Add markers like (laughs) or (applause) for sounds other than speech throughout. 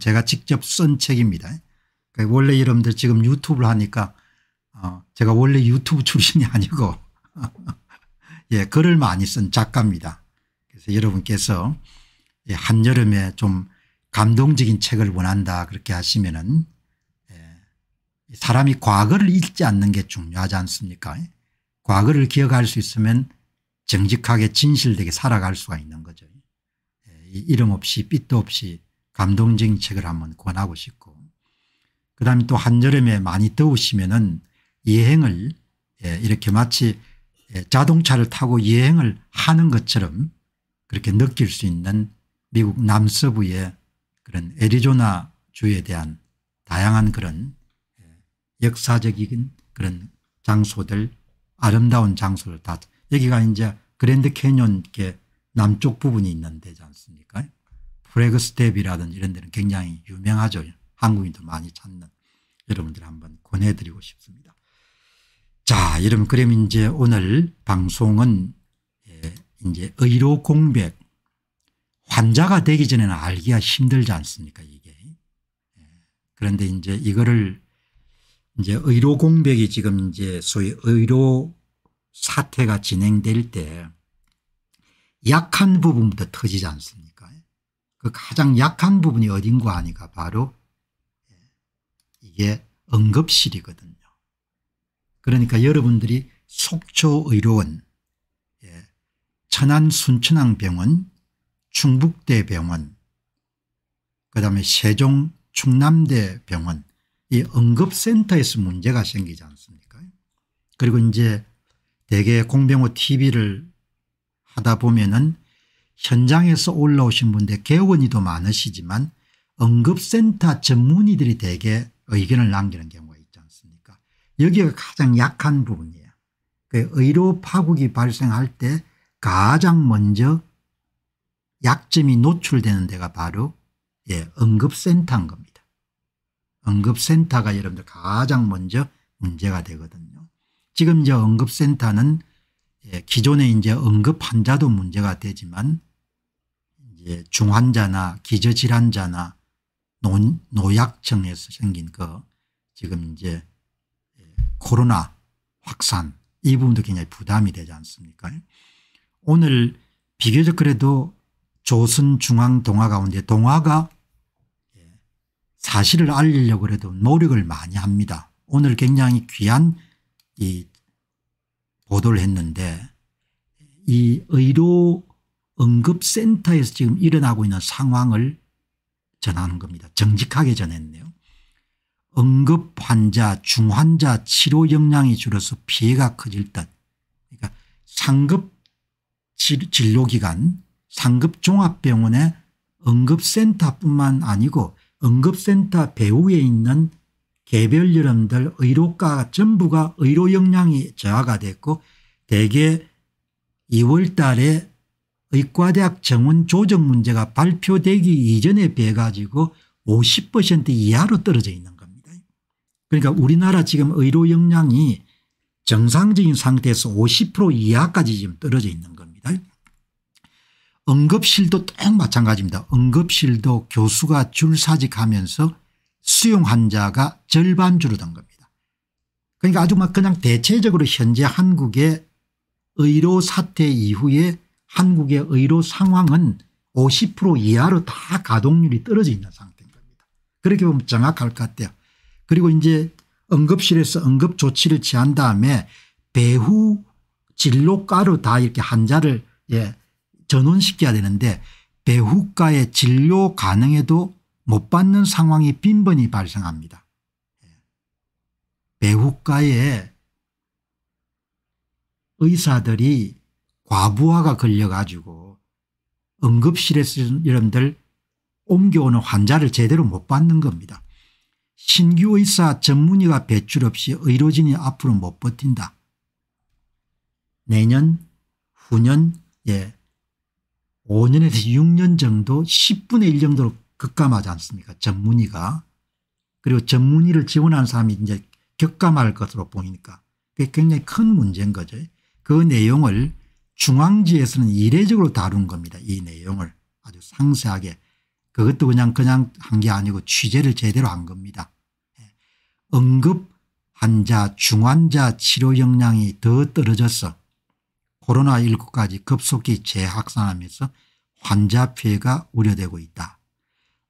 제가 직접 쓴 책입니다. 그 원래 여러분들 지금 유튜브를 하니까 어, 제가 원래 유튜브 출신이 (laughs) 아니고 예, 글을 많이 쓴 작가입니다. 그래서 여러분께서 예, 한여름에 좀 감동적인 책을 원한다 그렇게 하시면은 예, 사람이 과거를 잊지 않는 게 중요하지 않습니까? 과거를 기억할 수 있으면 정직하게 진실되게 살아갈 수가 있는 거죠. 예, 이름 없이 빛도 없이 감동적인 책을 한번 권하고 싶고 그 다음에 또 한여름에 많이 더우시면은 여행을 예, 이렇게 마치 예, 자동차를 타고 여행을 하는 것처럼 그렇게 느낄 수 있는 미국 남서부의 그런 애리조나 주에 대한 다양한 그런 예, 역사적인 그런 장소들 아름다운 장소를 다 여기가 이제 그랜드 캐니언 게 남쪽 부분이 있는 데지 않습니까 프레그스텝이라든지 이런 데는 굉장히 유명하죠. 한국인도 많이 찾는 여러분들 한번 권해드리고 싶습니다. 자, 여러분 그럼 이제 오늘 방송은 예, 이제 의료 공백 환자가 되기 전에는 알기가 힘들지 않습니까 이게. 예. 그런데 이제 이거를 이제 의료 공백이 지금 이제 소위 의료 사태가 진행될 때 약한 부분부터 터지지 않습니까 그 가장 약한 부분이 어딘가 하니까 바로 이게 응급실이거든요. 그러니까 여러분들이 속초의료원, 예, 천안 순천항병원, 충북대병원, 그 다음에 세종 충남대병원 이 응급센터에서 문제가 생기지 않습니까 그리고 이제 대개 공병호 tv를 하다 보면은 현장에서 올라오신 분들 개원이도 많으시지만 응급센터 전문의들이 대개 의견을 남기는 경우가 있지 않습니까 여기가 가장 약한 부분이에요. 그 의료 파국이 발생할 때 가장 먼저 약점이 노출되는 데가 바로 예, 응급센터인 겁니다. 응급센터가 여러분들 가장 먼저 문제가 되거든요. 지금 이제 응급센터는 예, 기존에 이제 응급 환자도 문제가 되지만 이 예, 중환자나 기저질환자나 노, 약층에서 생긴 그 지금 이제 예, 코로나 확산 이 부분도 굉장히 부담이 되지 않습니까? 오늘 비교적 그래도 조선 중앙 동화 가운데 동화가 예, 사실을 알리려고 그래도 노력을 많이 합니다. 오늘 굉장히 귀한 이 보도를 했는데 이 의료 응급센터에서 지금 일어나고 있는 상황을 전하는 겁니다. 정직하게 전했네요. 응급 환자, 중환자 치료 역량이 줄어서 피해가 커질 듯. 그러니까 상급 진료기관, 상급 종합병원의 응급센터뿐만 아니고 응급센터 배후에 있는 개별 여러분들 의료과 전부가 의료 역량이 저하가 됐고 대개 2월 달에 의과대학 정원 조정 문제가 발표되기 이전에 비해 가지고 50% 이하로 떨어져 있는 겁니다. 그러니까 우리나라 지금 의료 역량이 정상적인 상태에서 50% 이하까지 지금 떨어져 있는 겁니다. 응급실도 딱 마찬가지입니다. 응급실도 교수가 줄사직하면서 수용 환자가 절반 줄어든 겁니다. 그러니까 아주 막 그냥 대체적으로 현재 한국의 의료 사태 이후에 한국의 의료 상황은 50% 이하로 다 가동률이 떨어져 있는 상태인 겁니다. 그렇게 보면 정확할 것 같아요. 그리고 이제 응급실에서 응급 조치를 취한 다음에 배후 진료과로 다 이렇게 환자를 예, 전원시켜야 되는데 배후과의 진료 가능해도 못 받는 상황이 빈번히 발생합니다. 예. 배후과의 의사들이 과부하가 걸려가지고 응급실에서 여러분들 옮겨오는 환자를 제대로 못 받는 겁니다. 신규 의사 전문의가 배출 없이 의료진이 앞으로 못 버틴다. 내년 후년 예 5년에서 6년 정도 10분의 1 정도로 급감하지 않습니까 전문의가. 그리고 전문의를 지원한 사람이 이제 격감할 것으로 보이니까 그게 굉장히 큰 문제인 거죠. 그 내용을 중앙지에서는 이례적으로 다룬 겁니다. 이 내용을 아주 상세하게 그것도 그냥 그냥 한 게 아니고 취재를 제대로 한 겁니다. 예. 응급 환자 중환자 치료 역량이 더 떨어져서 코로나19까지 급속히 재확산하면서 환자 피해가 우려되고 있다.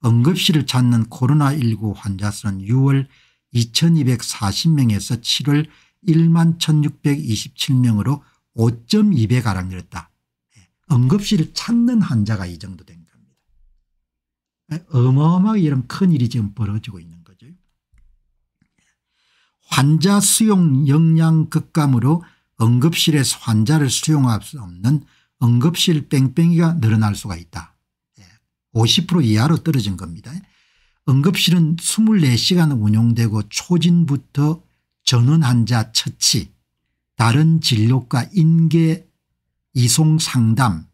응급실을 찾는 코로나19 환자 수는 6월 2240명에서 7월 1만 1627명으로 5.2배 가량이었다. 예, 응급실 찾는 환자가 이 정도 된 겁니다. 예, 어마어마하게 이런 큰일이 지금 벌어지고 있는 거죠. 환자 수용 역량 급감으로 응급실에서 환자를 수용할 수 없는 응급실 뺑뺑이가 늘어날 수가 있다. 50% 예, 이하로 떨어진 겁니다. 응급실은 24시간 운영되고 초진부터 전원 환자 처치 다른 진료과 인계 이송 상담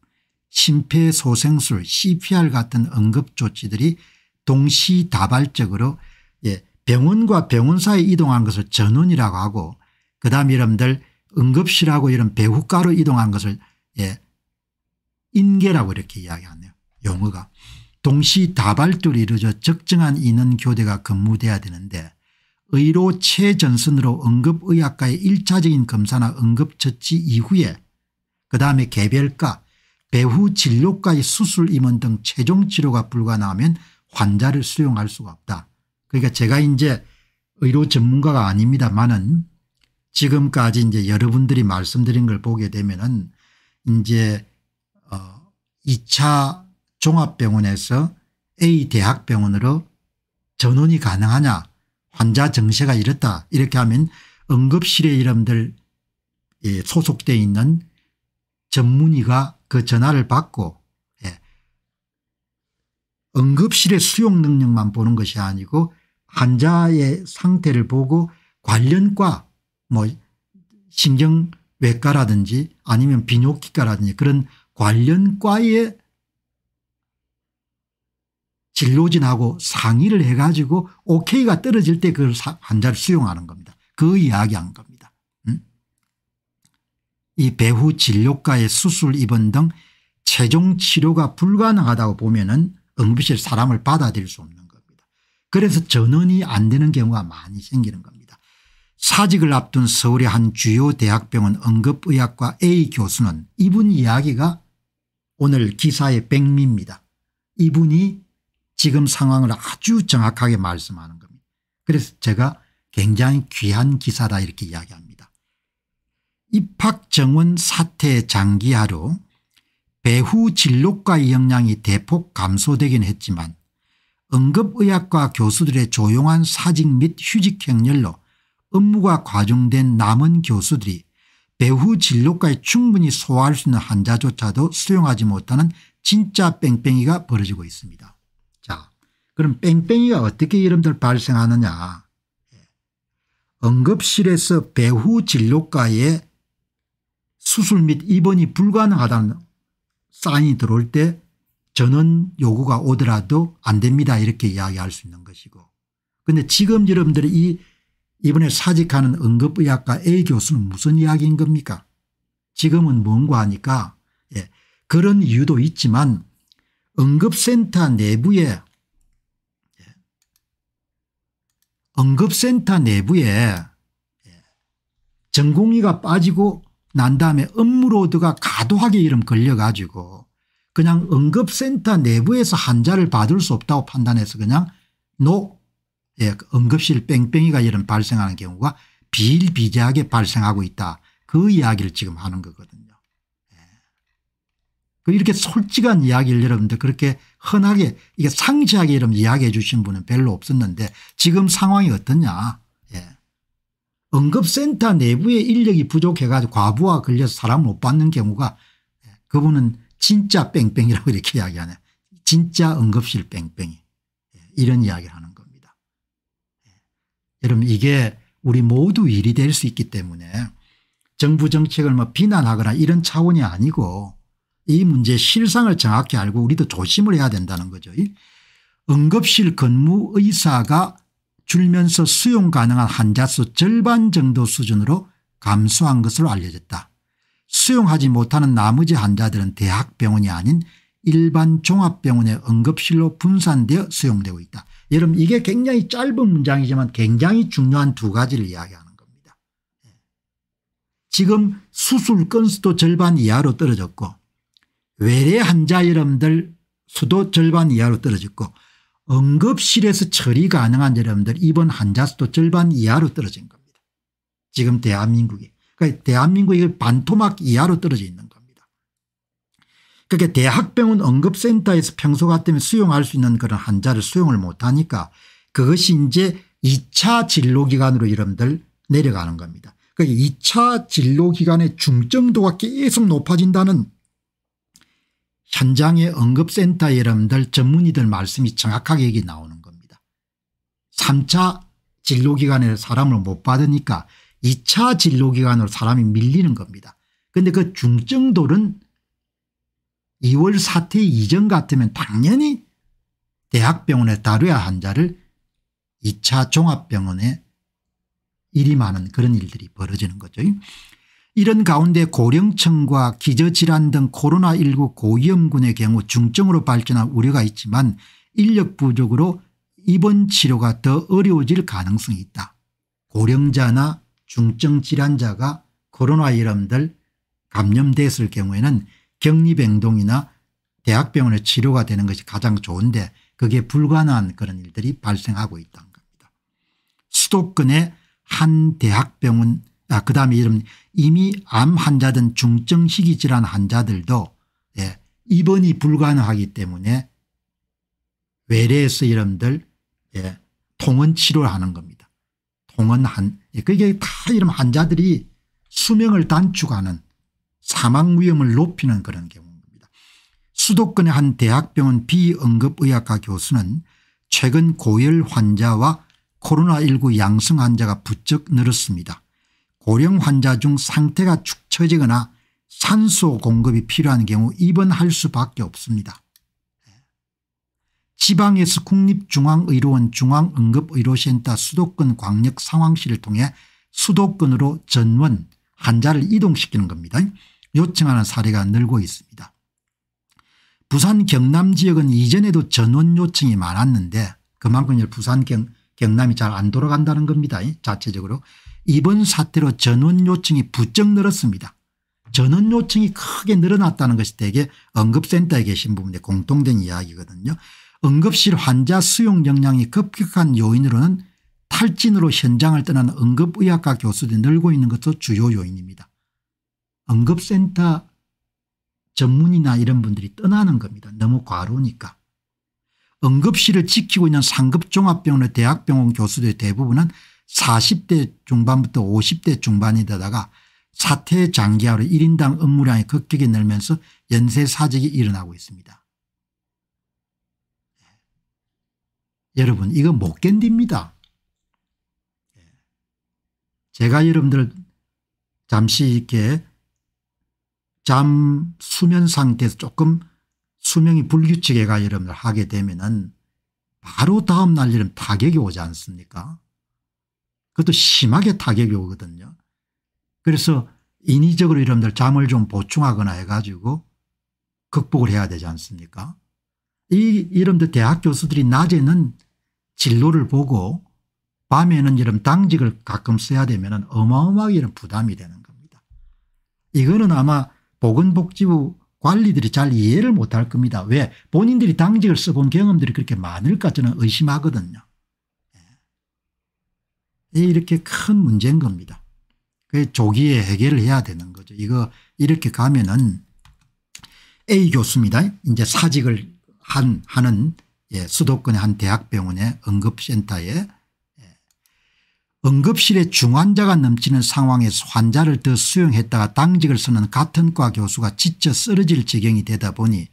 심폐소생술 cpr 같은 응급조치들이 동시다발적으로 예, 병원과 병원 사이 이동한 것을 전원이라고 하고 그다음 여러분들 응급실하고 이런 배후가로 이동한 것을 예, 인계라고 이렇게 이야기하네요. 용어가. 동시다발적으로 이루어져 적정한 인원 교대가 근무돼야 되는데 의료 최전선으로 응급의학과의 1차적인 검사나 응급처치 이후에 그 다음에 개별과 배후 진료과의 수술 임원 등 최종 치료가 불가능하면 환자를 수용할 수가 없다. 그러니까 제가 이제 의료 전문가가 아닙니다만은 지금까지 이제 여러분들이 말씀드린 걸 보게 되면은 이제 어 2차 종합병원에서 A 대학병원으로 전원이 가능하냐 환자 정세가 이렇다 이렇게 하면 응급실의 이름들 예, 소속되어 있는 전문의가 그 전화를 받고 예, 응급실의 수용 능력만 보는 것이 아니고 환자의 상태를 보고 관련과 뭐 신경외과라든지 아니면 비뇨기과라든지 그런 관련과의 진료진하고 상의를 해가지고 오케이가 떨어질 때 그걸 환자를 수용하는 겁니다. 그 이야기한 겁니다. 음? 이 배후 진료과의 수술 입원 등 최종 치료가 불가능하다고 보면 은 응급실 사람을 받아들일 수 없는 겁니다. 그래서 전원이 안 되는 경우가 많이 생기는 겁니다. 사직을 앞둔 서울의 한 주요 대학병원 응급의학과 A 교수는 이분 이야기가 오늘 기사의 백미입니다. 이분이 지금 상황을 아주 정확하게 말씀하는 겁니다. 그래서 제가 굉장히 귀한 기사다 이렇게 이야기합니다. 입학정원 사태 장기화로 배후 진로과의 역량이 대폭 감소되긴 했지만 응급의학과 교수들의 조용한 사직 및 휴직 행렬로 업무가 과중된 남은 교수들이 배후 진로과에 충분히 소화할 수 있는 환자조차도 수용하지 못하는 진짜 뺑뺑이가 벌어지고 있습니다. 그럼 뺑뺑이가 어떻게 이름들 발생하느냐. 응급실에서 배후 진료과에 수술 및 입원이 불가능하다는 사인이 들어올 때 전원 요구가 오더라도 안 됩니다 이렇게 이야기할 수 있는 것이고 그런데 지금 여러분들이 이 이번에 사직하는 응급의학과 A 교수는 무슨 이야기인 겁니까 지금은 뭔가 하니까 예. 그런 이유도 있지만 응급센터 내부에 응급센터 내부에 전공의가 빠지고 난 다음에 업무로드가 과도하게 이름 걸려가지고 그냥 응급센터 내부에서 환자를 받을 수 없다고 판단해서 그냥 노 예, 그 응급실 뺑뺑이가 이런 발생하는 경우가 비일비재하게 발생하고 있다. 그 이야기를 지금 하는 거거든요. 예. 그 이렇게 솔직한 이야기를 여러분들 그렇게 흔하게 이게 상세하게 이런 이야기해 주신 분은 별로 없었는데 지금 상황이 어떻냐. 예. 응급센터 내부의 인력이 부족해 가지고 과부하 걸려서 사람 못 받는 경우가 예. 그분은 진짜 뺑뺑이라고 이렇게 이야기하네. 진짜 응급실 뺑뺑이 예. 이런 이야기를 하는 겁니다. 예. 여러분 이게 우리 모두 일이 될 수 있기 때문에 정부 정책을 뭐 비난하거나 이런 차원이 아니고 이 문제 의 실상을 정확히 알고 우리도 조심을 해야 된다는 거죠. 응급실 근무 의사가 줄면서 수용 가능한 환자 수 절반 정도 수준으로 감소한 것으로 알려졌다. 수용하지 못하는 나머지 환자들은 대학병원이 아닌 일반 종합병원의 응급실로 분산되어 수용되고 있다. 여러분 이게 굉장히 짧은 문장이지만 굉장히 중요한 두 가지를 이야기하는 겁니다. 예. 지금 수술 건수도 절반 이하로 떨어졌고 외래 환자 여러분들 수도 절반 이하로 떨어졌고 응급실에서 처리 가능한 여러분들 입원 환자 수도 절반 이하로 떨어진 겁니다. 지금 대한민국이 그러니까 대한민국이 반토막 이하로 떨어져 있는 겁니다. 그러니 대학병원 응급센터에서 평소 같으면 수용할 수 있는 그런 환자를 수용을 못하니까 그것이 이제 2차 진료기간으로 여러분들 내려가는 겁니다. 그러니까 2차 진료기간의 중증도가 계속 높아진다는 현장의 응급센터 여러분들 전문의들 말씀이 정확하게 여기 나오는 겁니다. 3차 진료기간에 사람을 못 받으니까 2차 진료기간으로 사람이 밀리는 겁니다. 그런데 그 중증도는 2월 사태 이전 같으면 당연히 대학병원에 다루야 환자를 2차 종합병원에 일이 많은 그런 일들이 벌어지는 거죠. 이런 가운데 고령층과 기저질환 등 코로나19 고위험군의 경우 중증으로 발전할 우려가 있지만 인력 부족으로 입원 치료가 더 어려워질 가능성이 있다. 고령자나 중증 질환자가 코로나 이름들 감염됐을 경우에는 격리병동이나 대학병원의 치료가 되는 것이 가장 좋은데 그게 불가능한 그런 일들이 발생하고 있다는 겁니다. 수도권의 한 대학병원 아, 그 다음에 이름 이미 암 환자 든 중증 시기 질환 환자들도 예, 입원이 불가능하기 때문에 외래에서 이름들 예, 통원 치료를 하는 겁니다. 통원 한 예, 그게 다 이런 환자들이 수명을 단축하는 사망 위험을 높이는 그런 경우입니다. 수도권의 한 대학병원 비응급의학과 교수는 최근 고열 환자와 코로나19 양성 환자가 부쩍 늘었습니다. 고령 환자 중 상태가 축처지거나 산소 공급이 필요한 경우 입원할 수밖에 없습니다. 지방에서 국립중앙의료원 중앙응급의료센터 수도권 광역상황실을 통해 수도권으로 전원 환자를 이동시키는 겁니다. 요청하는 사례가 늘고 있습니다. 부산 경남 지역은 이전에도 전원 요청이 많았는데 그만큼 부산 경, 경남이 잘 안 돌아간다는 겁니다. 자체적으로 이번 사태로 전원 요청이 부쩍 늘었습니다. 전원 요청이 크게 늘어났다는 것이 대개 응급센터에 계신 분들의 공통된 이야기거든요. 응급실 환자 수용 역량이 급격한 요인으로는 탈진으로 현장을 떠난 응급의학과 교수들이 늘고 있는 것도 주요 요인입니다. 응급센터 전문이나 이런 분들이 떠나는 겁니다. 너무 과로니까. 응급실을 지키고 있는 상급종합병원의 대학병원 교수들의 대부분은 40대 중반부터 50대 중반이 되다가 사태 장기화로 1인당 업무량이 급격히 늘면서 연쇄 사직이 일어나고 있습니다. 예. 여러분 이거 못 견딥니다. 예. 제가 여러분들 잠시 이렇게 잠 수면 상태에서 조금 수명이 불규칙해가 여러분들 하게 되면은 바로 다음 날 여러분 타격이 오지 않습니까 그것도 심하게 타격이 오거든요. 그래서 인위적으로 여러들 잠을 좀 보충하거나 해가지고 극복을 해야 되지 않습니까 이 이름들 대학 교수들이 낮에는 진로를 보고 밤에는 이런 당직을 가끔 써야 되면 어마어마하게 이런 부담이 되는 겁니다. 이거는 아마 보건복지부 관리들이 잘 이해를 못할 겁니다. 왜 본인들이 당직을 써본 경험들이 그렇게 많을까 저는 의심하거든요. 이렇게 큰 문제인 겁니다. 그 조기에 해결을 해야 되는 거죠. 이거 이렇게 가면은 A 교수입니다. 이제 사직을 한 하는 예, 수도권의 한 대학병원의 응급센터에 예. 응급실에 중환자가 넘치는 상황에서 환자를 더 수용했다가 당직을 쓰는 같은 과 교수가 지쳐 쓰러질 지경이 되다 보니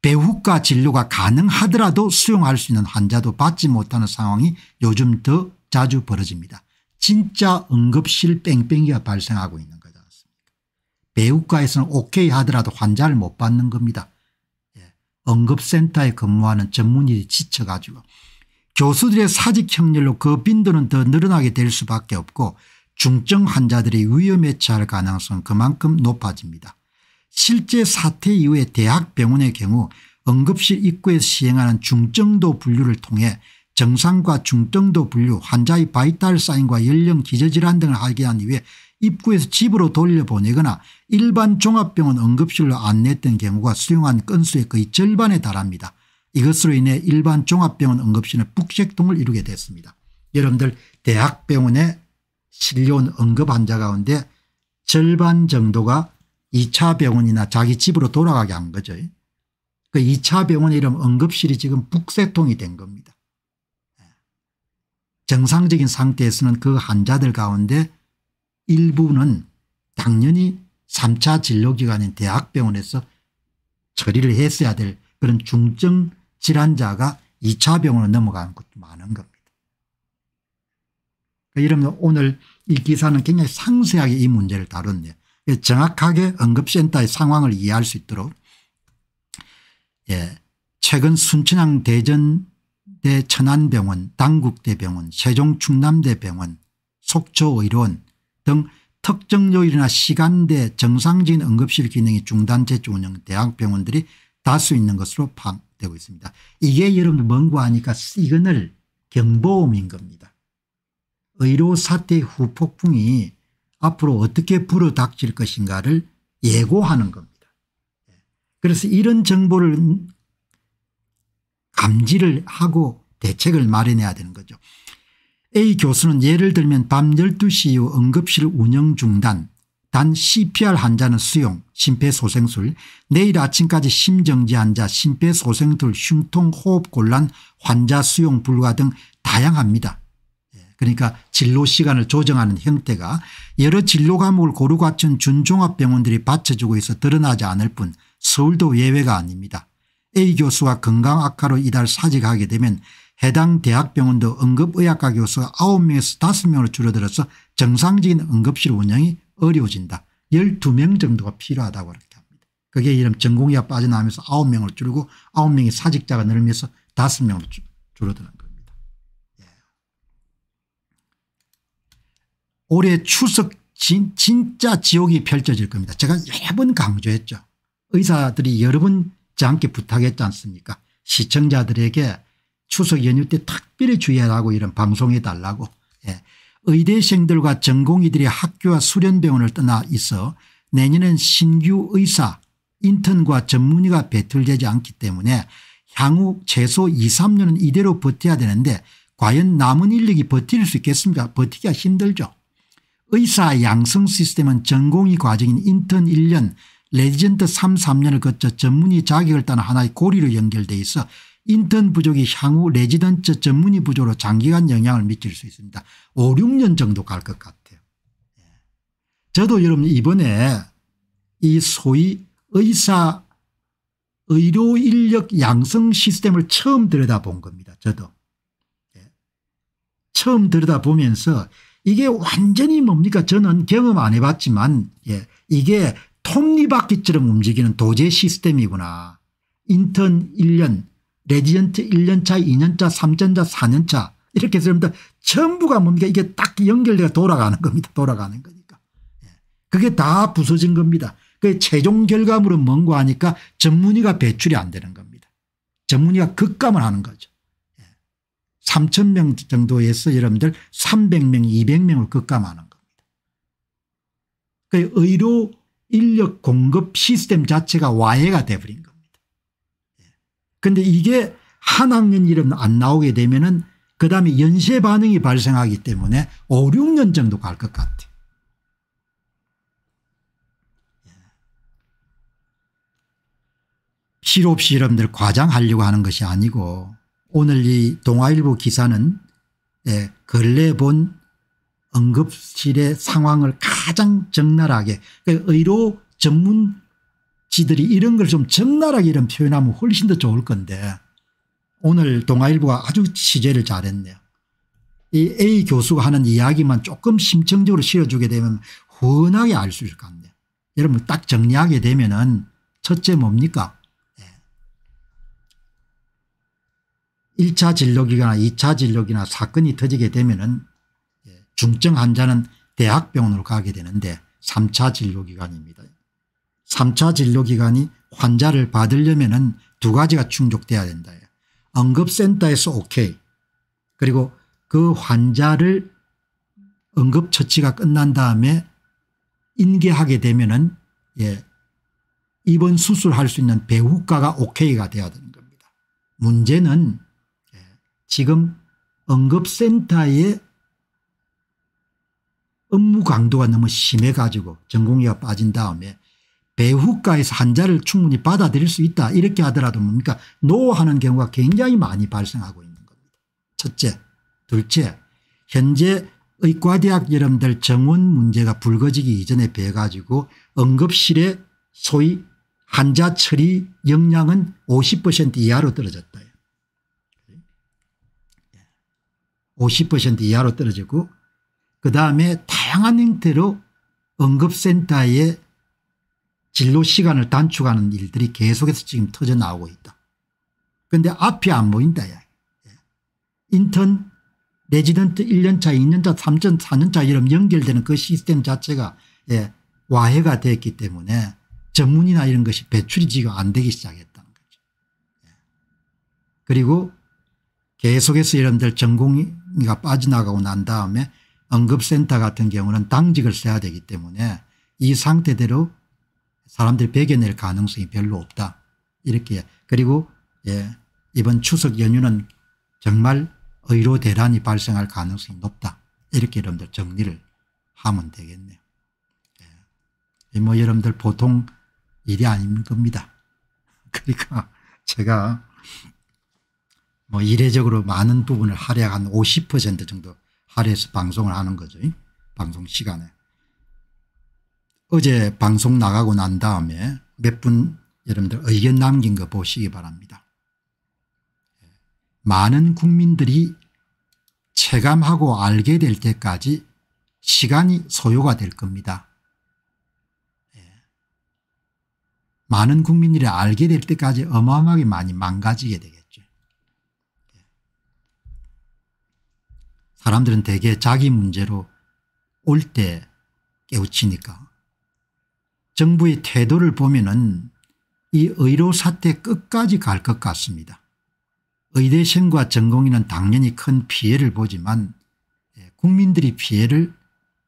배후과 진료가 가능하더라도 수용할 수 있는 환자도 받지 못하는 상황이 요즘 더 자주 벌어집니다. 진짜 응급실 뺑뺑이가 발생하고 있는 거지 않습니까 배우과에서는 오케이 하더라도 환자를 못 받는 겁니다. 예. 응급센터에 근무하는 전문의들이 지쳐가지고 교수들의 사직 협렬로그 빈도는 더 늘어나게 될 수밖에 없고 중증 환자들이 위험에 처할 가능성은 그만큼 높아집니다. 실제 사태 이후에 대학병원의 경우 응급실 입구에 시행하는 중증도 분류를 통해 정상과 중등도 분류 환자의 바이탈 사인과 연령 기저질환 등을 알게 한 이후에 입구에서 집으로 돌려보내거나 일반 종합병원 응급실로 안내했던 경우가 수용한 건수의 거의 절반에 달합니다. 이것으로 인해 일반 종합병원 응급실은 북색통을 이루게 됐습니다. 여러분들 대학병원에 실려온 응급환자 가운데 절반 정도가 2차 병원이나 자기 집으로 돌아가게 한 거죠. 그 2차 병원 이름 응급실이 지금 북새통이 된 겁니다. 정상적인 상태에서는 그 환자들 가운데 일부는 당연히 3차 진료기관인 대학병원에서 처리를 했어야 될 그런 중증 질환자가 2차 병원으로 넘어가는 것도 많은 겁니다. 그러니까 이러면 오늘 이 기사는 굉장히 상세하게 이 문제를 다뤘네요. 정확하게 응급센터의 상황을 이해할 수 있도록 예, 최근 순천향 대전 대 천안병원 당국대병원 세종충남대병원 속초의료원 등 특정 요일이나 시간대 정상적인 응급실 기능이 중단 재충 운영 대학병원들이 다수 있는 것으로 파악되고 있습니다. 이게 여러분들 뭔가 하니까 시그널 경보음인 겁니다. 의료 사태 후 폭풍이 앞으로 어떻게 불어닥칠 것인가를 예고하는 겁니다. 예. 그래서 이런 정보를 감지를 하고 대책을 마련해야 되는 거죠. A 교수는 예를 들면 밤 12시 이후 응급실 운영 중단 단 CPR 환자는 수용 심폐소생술 내일 아침까지 심정지 환자 심폐소생술 흉통 호흡곤란 환자 수용 불가 등 다양합니다. 예, 그러니까 진료 시간을 조정하는 형태가 여러 진료 과목을 고루 갖춘 준종합병원들이 받쳐주고 있어 드러나지 않을 뿐 서울도 예외가 아닙니다. A 교수가 건강 악화로 이달 사직하게 되면 해당 대학병원도 응급의학과 교수 9명에서 5명으로 줄어들어서 정상적인 응급실 운영이 어려워진다. 12명 정도가 필요하다고 그렇게 합니다. 그게 이런 전공의가 빠져나오면서 9명을 줄고 9명의 사직자가 늘면서 5명으로 줄어드는 겁니다. 예. 올해 추석 진, 진짜 지옥이 펼쳐질 겁니다. 제가 여러 번 강조했죠. 의사들이 여러 번 잊지 않게 부탁했지 않습니까 시청자들에게 추석 연휴 때 특별히 주의하라고 이런 방송해달라고 예. 의대생들과 전공의들이 학교와 수련병원을 떠나 있어 내년엔 신규 의사 인턴과 전문의가 배틀되지 않기 때문에 향후 최소 2 3년은 이대로 버텨야 되는데 과연 남은 인력이 버틸 수 있겠습니까 버티기가 힘들죠. 의사 양성 시스템은 전공의 과정인 인턴 1년 레지던트 3, 3년을 거쳐 전문의 자격을 따는 하나의 고리로 연결돼 있어 인턴 부족이 향후 레지던트 전문의 부족으로 장기간 영향을 미칠 수 있습니다. 5, 6년 정도 갈 것 같아요. 예. 저도 여러분 이번에 이 소위 의사 의료 인력 양성 시스템을 처음 들여다본 겁니다. 저도. 예. 처음 들여다보면서 이게 완전히 뭡니까 저는 경험 안 해봤지만 예, 이게 톱니바퀴처럼 움직이는 도제 시스템이구나. 인턴 1년 레지던트 1년차 2년차 3년차 4년차 이렇게 쓰면 전부가 뭡니까 이게 딱연결되어 돌아가는 겁니다. 돌아가는 거니까. 예. 그게 다 부서진 겁니다. 그 최종 결과물은 뭔고 하니까 전문의가 배출이 안 되는 겁니다. 전문의가 급감을 하는 거죠. 3천 예. 명 정도에서 여러분들 300명 200명을 급감하는 겁니다. 그 의료 인력 공급 시스템 자체가 와해가 돼버린 겁니다. 그런데 예. 이게 한 학년 이름 안 나오게 되면은 그 다음에 연쇄 반응이 발생하기 때문에 5, 6년 정도 갈 것 같아요. 실없이 예. 여러분들 과장하려고 하는 것이 아니고 오늘 이 동아일보 기사는 예, 근래 본 응급실의 상황을 가장 적나라하게 그러니까 의료 전문지들이 이런 걸 좀 적나라하게 이런 표현하면 훨씬 더 좋을 건데 오늘 동아일보가 아주 취재를 잘했네요. 이 A 교수가 하는 이야기만 조금 심층적으로 실어주게 되면 훤하게 알 수 있을 것 같네요. 여러분 딱 정리하게 되면 은 첫째 뭡니까 1차 예. 진료기나 2차 진료기나 사건이 터지게 되면 은 중증 환자는 대학병원으로 가게 되는데 3차 진료기간입니다. 3차 진료기간이 환자를 받으려면 두 가지가 충족돼야 된다. 응급센터에서 오케이 그리고 그 환자를 응급처치가 끝난 다음에 인계하게 되면 은예 입원 수술할 수 있는 배후과가 오케이가 돼야 되는 겁니다. 문제는 예, 지금 응급센터에 업무 강도가 너무 심해 가지고 전공의가 빠진 다음에 배후과에서 환자를 충분히 받아들일 수 있다 이렇게 하더라도 뭡니까 노하는 경우가 굉장히 많이 발생하고 있는 겁니다. 첫째 둘째 현재 의과대학 여러분들 정원 문제가 불거지기 이전에 배 가지고 응급실에 소위 환자 처리 역량은 50% 이하로 떨어졌다. 50% 이하로 떨어지고 그다음에 다양한 형태로 응급센터의 진료 시간을 단축하는 일들이 계속해서 지금 터져 나오고 있다. 그런데 앞이 안 보인다. 야. 예. 인턴, 레지던트 1년차, 2년차, 3년, 4년차 이런 연결되는 그 시스템 자체가 예, 와해가 됐기 때문에 전문이나 이런 것이 배출이 지금 안 되기 시작했다는 거죠. 예. 그리고 계속해서 여러들 전공의가 빠져나가고 난 다음에 응급센터 같은 경우는 당직을 써야 되기 때문에 이 상태대로 사람들이 베겨낼 가능성이 별로 없다. 이렇게 그리고 예, 이번 추석 연휴는 정말 의료 대란이 발생할 가능성이 높다. 이렇게 여러분들 정리를 하면 되겠네요. 예. 뭐 여러분들 보통 일이 아닌 겁니다. (laughs) 그러니까 제가 뭐 이례적으로 많은 부분을 할애한 50% 정도 할애해서 방송을 하는 거죠. 방송 시간에. 어제 방송 나가고 난 다음에 몇 분 여러분들 의견 남긴 거 보시기 바랍니다. 예. 많은 국민들이 체감하고 알게 될 때까지 시간이 소요가 될 겁니다. 예. 많은 국민들이 알게 될 때까지 어마어마하게 많이 망가지게 되겠죠. 사람들은 대개 자기 문제로 올 때 깨우치니까. 정부의 태도를 보면은 이 의료 사태 끝까지 갈 것 같습니다. 의대생과 전공인은 당연히 큰 피해를 보지만 예, 국민들이 피해를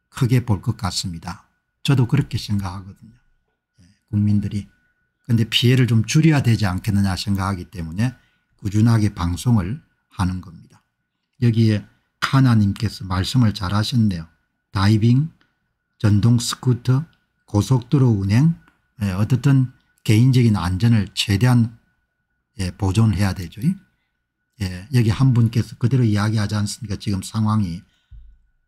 크게 볼 것 같습니다. 저도 그렇게 생각하거든요. 예, 국민들이 그런데 피해를 좀 줄여야 되지 않겠느냐 생각하기 때문에 꾸준하게 방송을 하는 겁니다. 여기에 하나님께서 말씀을 잘하셨네요. 다이빙, 전동 스쿠터, 고속도로 운행 예, 어떻든 개인적인 안전을 최대한 예, 보존해야 되죠. 예, 여기 한 분께서 그대로 이야기하지 않습니까 지금 상황이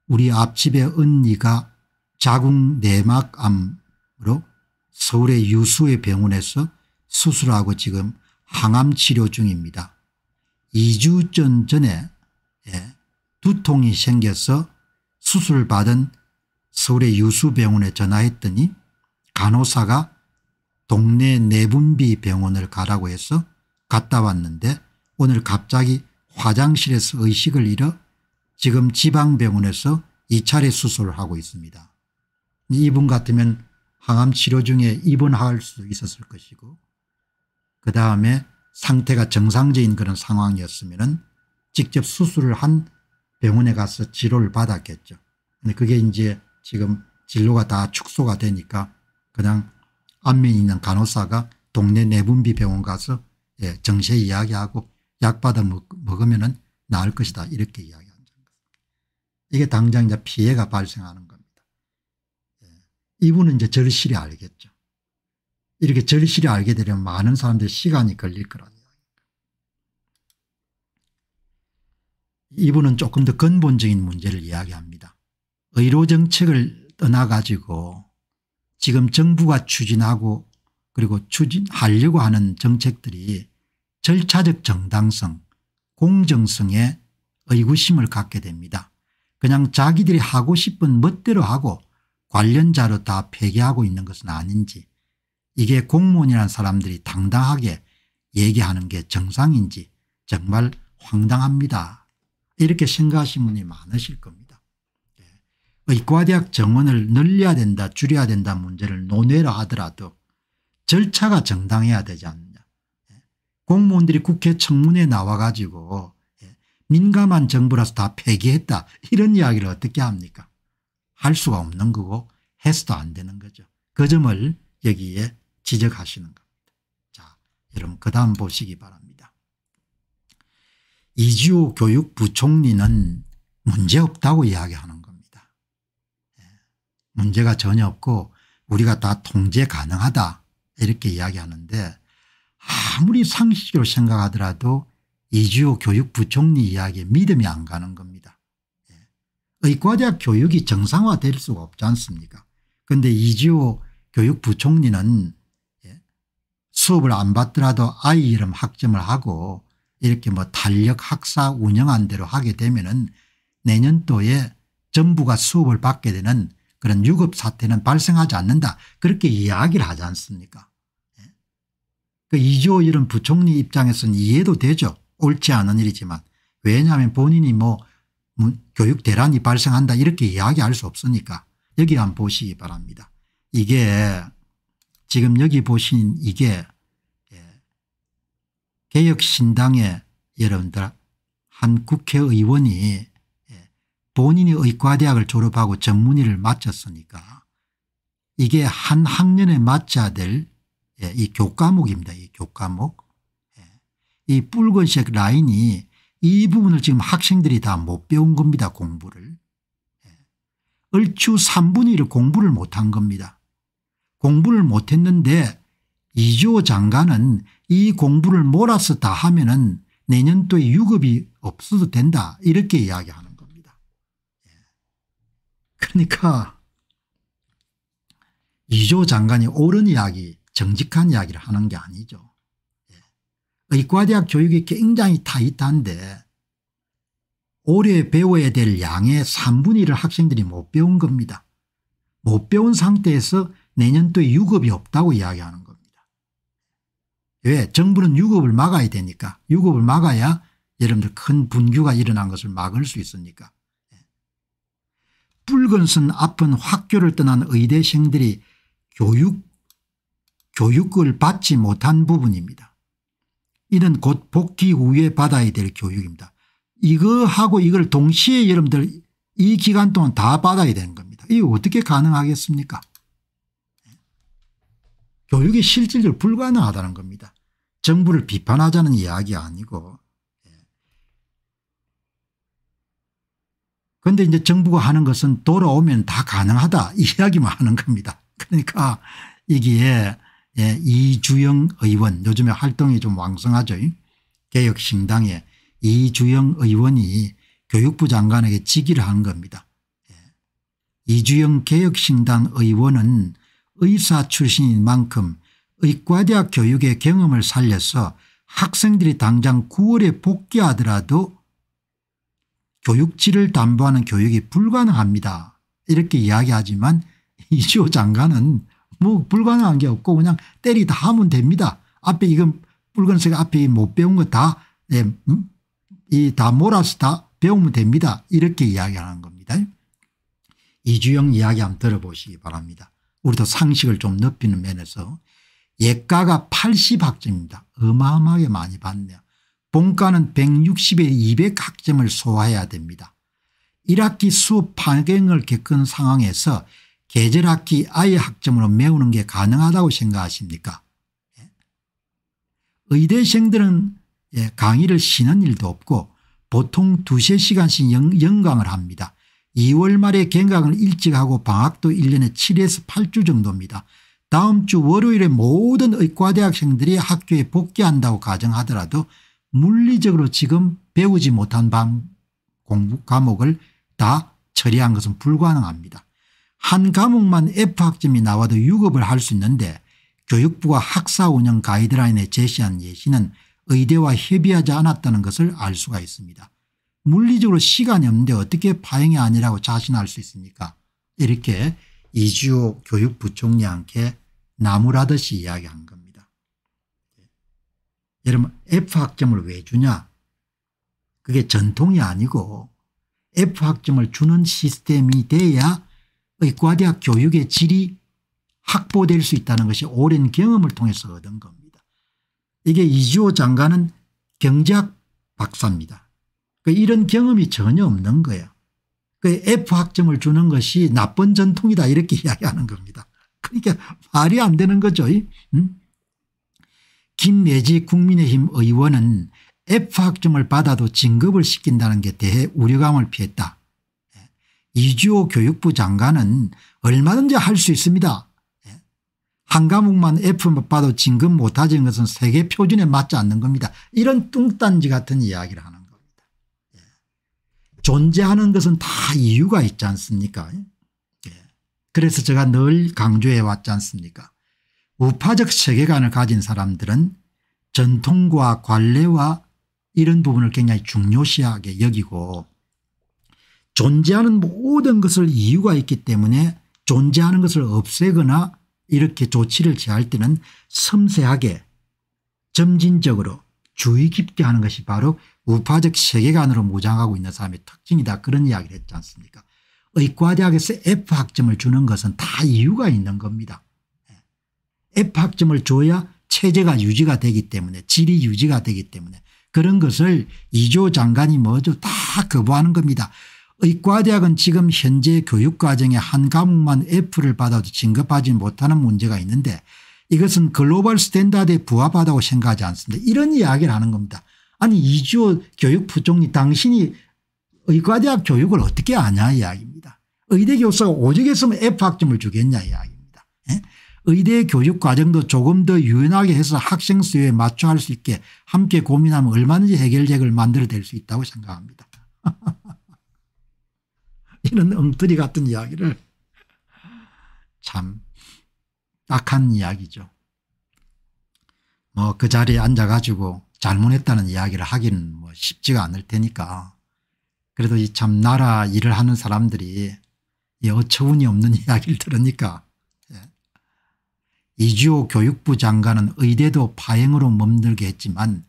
우리 앞집의 언니가 자궁 내막암으로 서울의 유수의 병원에서 수술하고 지금 항암 치료 중입니다. 2주 전 전에 예, 두통이 생겨서 수술받은 서울의 유수병원에 전화했더니 간호사가 동네 내분비 병원을 가라고 해서 갔다 왔는데 오늘 갑자기 화장실에서 의식을 잃어 지금 지방병원에서 2차례 수술을 하고 있습니다. 이분 같으면 항암 치료 중에 입원할 수도 있었을 것이고 그 다음에 상태가 정상적인 그런 상황이었으면 직접 수술을 한 병원에 가서 진료를 받았겠죠. 근데 그게 이제 지금 진료가 다 축소가 되니까 그냥 안면 있는 간호사가 동네 내분비 병원 가서 예, 정세 이야기하고 약 받아 먹, 으면 나을 것이다 이렇게 이야기한 겁니다. 이게 당장 이제 피해가 발생하는 겁니다. 예. 이분은 이제 절실히 알겠죠. 이렇게 절실히 알게 되려면 많은 사람들 시간이 걸릴 거라 이분은 조금 더 근본적인 문제를 이야기합니다. 의료 정책을 떠나가지고 지금 정부가 추진하고 그리고 추진하려고 하는 정책들이 절차적 정당성 공정성에 의구심을 갖게 됩니다. 그냥 자기들이 하고 싶은 멋대로 하고 관련자로 다 폐기하고 있는 것은 아닌지 이게 공무원이란 사람들이 당당하게 얘기하는 게 정상인지 정말 황당합니다. 이렇게 생각하시는 분이 많으실 겁니다. 의과대학 예. 정원을 늘려야 된다 줄여야 된다 문제를 논외라 하더라도 절차가 정당해야 되지 않느냐. 예. 공무원들이 국회 청문회 나와 가지고 예. 민감한 정부라서 다 폐기했다 이런 이야기를 어떻게 합니까 할 수가 없는 거고 해서도 안 되는 거죠. 그 점을 여기에 지적하시는 겁니다. 자 여러분 그 다음 보시기 바랍니다. 이지호 교육부총리는 문제없다고 이야기하는 겁니다. 예. 문제가 전혀 없고 우리가 다 통제 가능하다 이렇게 이야기하는데 아무리 상식으로 적 생각하더라도 이지호 교육부총리 이야기에 믿음이 안 가는 겁니다. 예. 의과대학 교육이 정상화될 수가 없지 않습니까 그런데 이지호 교육부총리는 예. 수업을 안 받더라도 아이 이름 학점을 하고 이렇게 뭐 탄력 학사 운영한 대로 하게 되면은 내년도에 정부가 수업을 받게 되는 그런 유급 사태는 발생하지 않는다 그렇게 이야기를 하지 않습니까 예. 그이조 이런 부총리 입장에서는 이해도 되죠 옳지 않은 일이지만 왜냐하면 본인이 뭐 교육 대란이 발생한다 이렇게 이야기할 수 없으니까 여기 한번 보시기 바랍니다 이게 지금 여기 보신 이게 개혁신당의 여러분들 한 국회의원이 예, 본인이 의과대학을 졸업하고 전문의를 마쳤으니까 이게 한 학년에 맞춰야 될이 예, 교과목입니다. 이 교과목. 예, 이 붉은색 라인이 이 부분을 지금 학생들이 다 못 배운 겁니다. 공부를. 얼추 3분의 1 공부를 못한 겁니다. 공부를 못했는데 이주호 장관은 이 공부를 몰아서 다 하면은 내년도에 유급이 없어도 된다 이렇게 이야기하는 겁니다. 예. 그러니까 이조 장관이 옳은 이야기 정직한 이야기를 하는 게 아니죠. 예. 의과대학 교육이 굉장히 타이트한데 올해 배워야 될 양의 3분의 1을 학생들이 못 배운 겁니다. 못 배운 상태에서 내년도에 유급이 없다고 이야기하는 겁니다. 왜? 정부는 유급을 막아야 되니까. 유급을 막아야 여러분들 큰 분규가 일어난 것을 막을 수 있으니까. 예. 붉은 선 앞은 학교를 떠난 의대생들이 교육, 교육을 받지 못한 부분입니다. 이는 곧 복귀 후에 받아야 될 교육입니다. 이거하고 이걸 동시에 여러분들 이 기간 동안 다 받아야 되는 겁니다. 이 어떻게 가능하겠습니까? 교육이 실질적으로 불가능하다는 겁니다. 정부를 비판하자는 이야기 아니고 그런데 예. 이제 정부가 하는 것은 돌아오면 다 가능하다 이야기만 하는 겁니다. 그러니까 이게 예, 이주영 의원 요즘에 활동이 좀 왕성하죠. 개혁신당에 이주영 의원이 교육부 장관에게 직위를 한 겁니다. 예. 이주영 개혁신당 의원은 의사 출신인 만큼 의과대학 교육의 경험을 살려서 학생들이 당장 9월에 복귀하더라도 교육질을 담보하는 교육이 불가능합니다. 이렇게 이야기하지만 (laughs) 이시호 장관은 뭐 불가능한 게 없고 그냥 때리다 하면 됩니다. 앞에 이건 붉은색 앞에 못 배운 거다 예, 음? 이다 몰아서 다 배우면 됩니다. 이렇게 이야기하는 겁니다. 이주영 이야기 한번 들어보시기 바랍니다. 우리도 상식을 좀 넓히는 면에서 예가가 80학점입니다. 어마어마하게 많이 받네요. 본과는 160에 200학점을 소화해야 됩니다. 1학기 수업 파행을 겪은 상황에서 계절학기 아예 학점으로 메우는 게 가능하다고 생각하십니까 예. 의대생들은 예, 강의를 쉬는 일도 없고 보통 두세 시간씩 연, 연강을 합니다. 2월 말에 경각을 일찍 하고 방학도 1년에 7에서 8주 정도입니다. 다음 주 월요일에 모든 의과대학생들이 학교에 복귀한다고 가정하더라도 물리적으로 지금 배우지 못한 방 공부 과목을 다 처리한 것은 불가능합니다. 한 과목만 F학점이 나와도 유급을 할 수 있는데 교육부가 학사 운영 가이드라인에 제시한 예시는 의대와 협의하지 않았다는 것을 알 수가 있습니다. 물리적으로 시간이 없는데 어떻게 파행이 아니라고 자신할 수 있습니까 이렇게 이주호 교육부총리한테 나무라듯이 이야기한 겁니다. 여러분 F학점을 왜 주냐 그게 전통이 아니고 F학점을 주는 시스템이 돼야 의과대학 교육의 질이 확보될 수 있다는 것이 오랜 경험을 통해서 얻은 겁니다. 이게 이주호 장관은 경제학 박사입니다. 그 이런 경험이 전혀 없는 거예요. 그 F 학점을 주는 것이 나쁜 전통이다 이렇게 (laughs) 이야기하는 겁니다. 그러니까 말이 안 되는 거죠. 음? 김예지 국민의힘 의원은 F 학점을 받아도 진급을 시킨다는 게 대해 우려감을 피했다. 예. 이주호 교육부 장관은 얼마든지 할 수 있습니다. 예. 한 과목만 F만 받도 진급 못하는 것은 세계 표준에 맞지 않는 겁니다. 이런 뚱딴지 같은 이야기를 하는 존재하는 것은 다 이유가 있지 않습니까 예. 그래서 제가 늘 강조해 왔지 않습니까 우파적 세계관을 가진 사람들은 전통과 관례와 이런 부분을 굉장히 중요시하게 여기고 존재하는 모든 것을 이유가 있기 때문에 존재하는 것을 없애거나 이렇게 조치를 취할 때는 섬세하게 점진적으로 주의 깊게 하는 것이 바로 우파적 세계관으로 무장하고 있는 사람의 특징이다 그런 이야기를 했지 않습니까 의과대학에서 F학점을 주는 것은 다 이유가 있는 겁니다. 예. F학점을 줘야 체제가 유지가 되기 때문에 질이 유지가 되기 때문에 그런 것을 이조 장관이 뭐죠 다 거부하는 겁니다. 의과대학은 지금 현재 교육과정에한 과목만 F를 받아도 진급하지 못하는 문제가 있는데 이것은 글로벌 스탠다드에 부합하다고 생각하지 않습니다. 이런 이야기를 하는 겁니다. 아니 이주호 교육부총리 당신이 의과대학 교육을 어떻게 아냐 이야기입니다. 의대 교수가 오직 했으면 F학점을 주겠냐 이야기입니다. 예? 의대 교육 과정도 조금 더 유연하게 해서 학생 수요에 맞춰 할 수 있게 함께 고민하면 얼마든지 해결책을 만들어낼 수 있다고 생각합니다. (laughs) 이런 엉터리 같은 이야기를 참 악한 이야기죠. 뭐 그 자리에 앉아가지고 잘못했다는 이야기를 하기는 뭐 쉽지가 않을 테니까 그래도 이 참 나라 일을 하는 사람들이 어처구니 없는 (laughs) 이야기를 들으니까 예. 이주호 교육부 장관은 의대도 파행으로 몸들게 했지만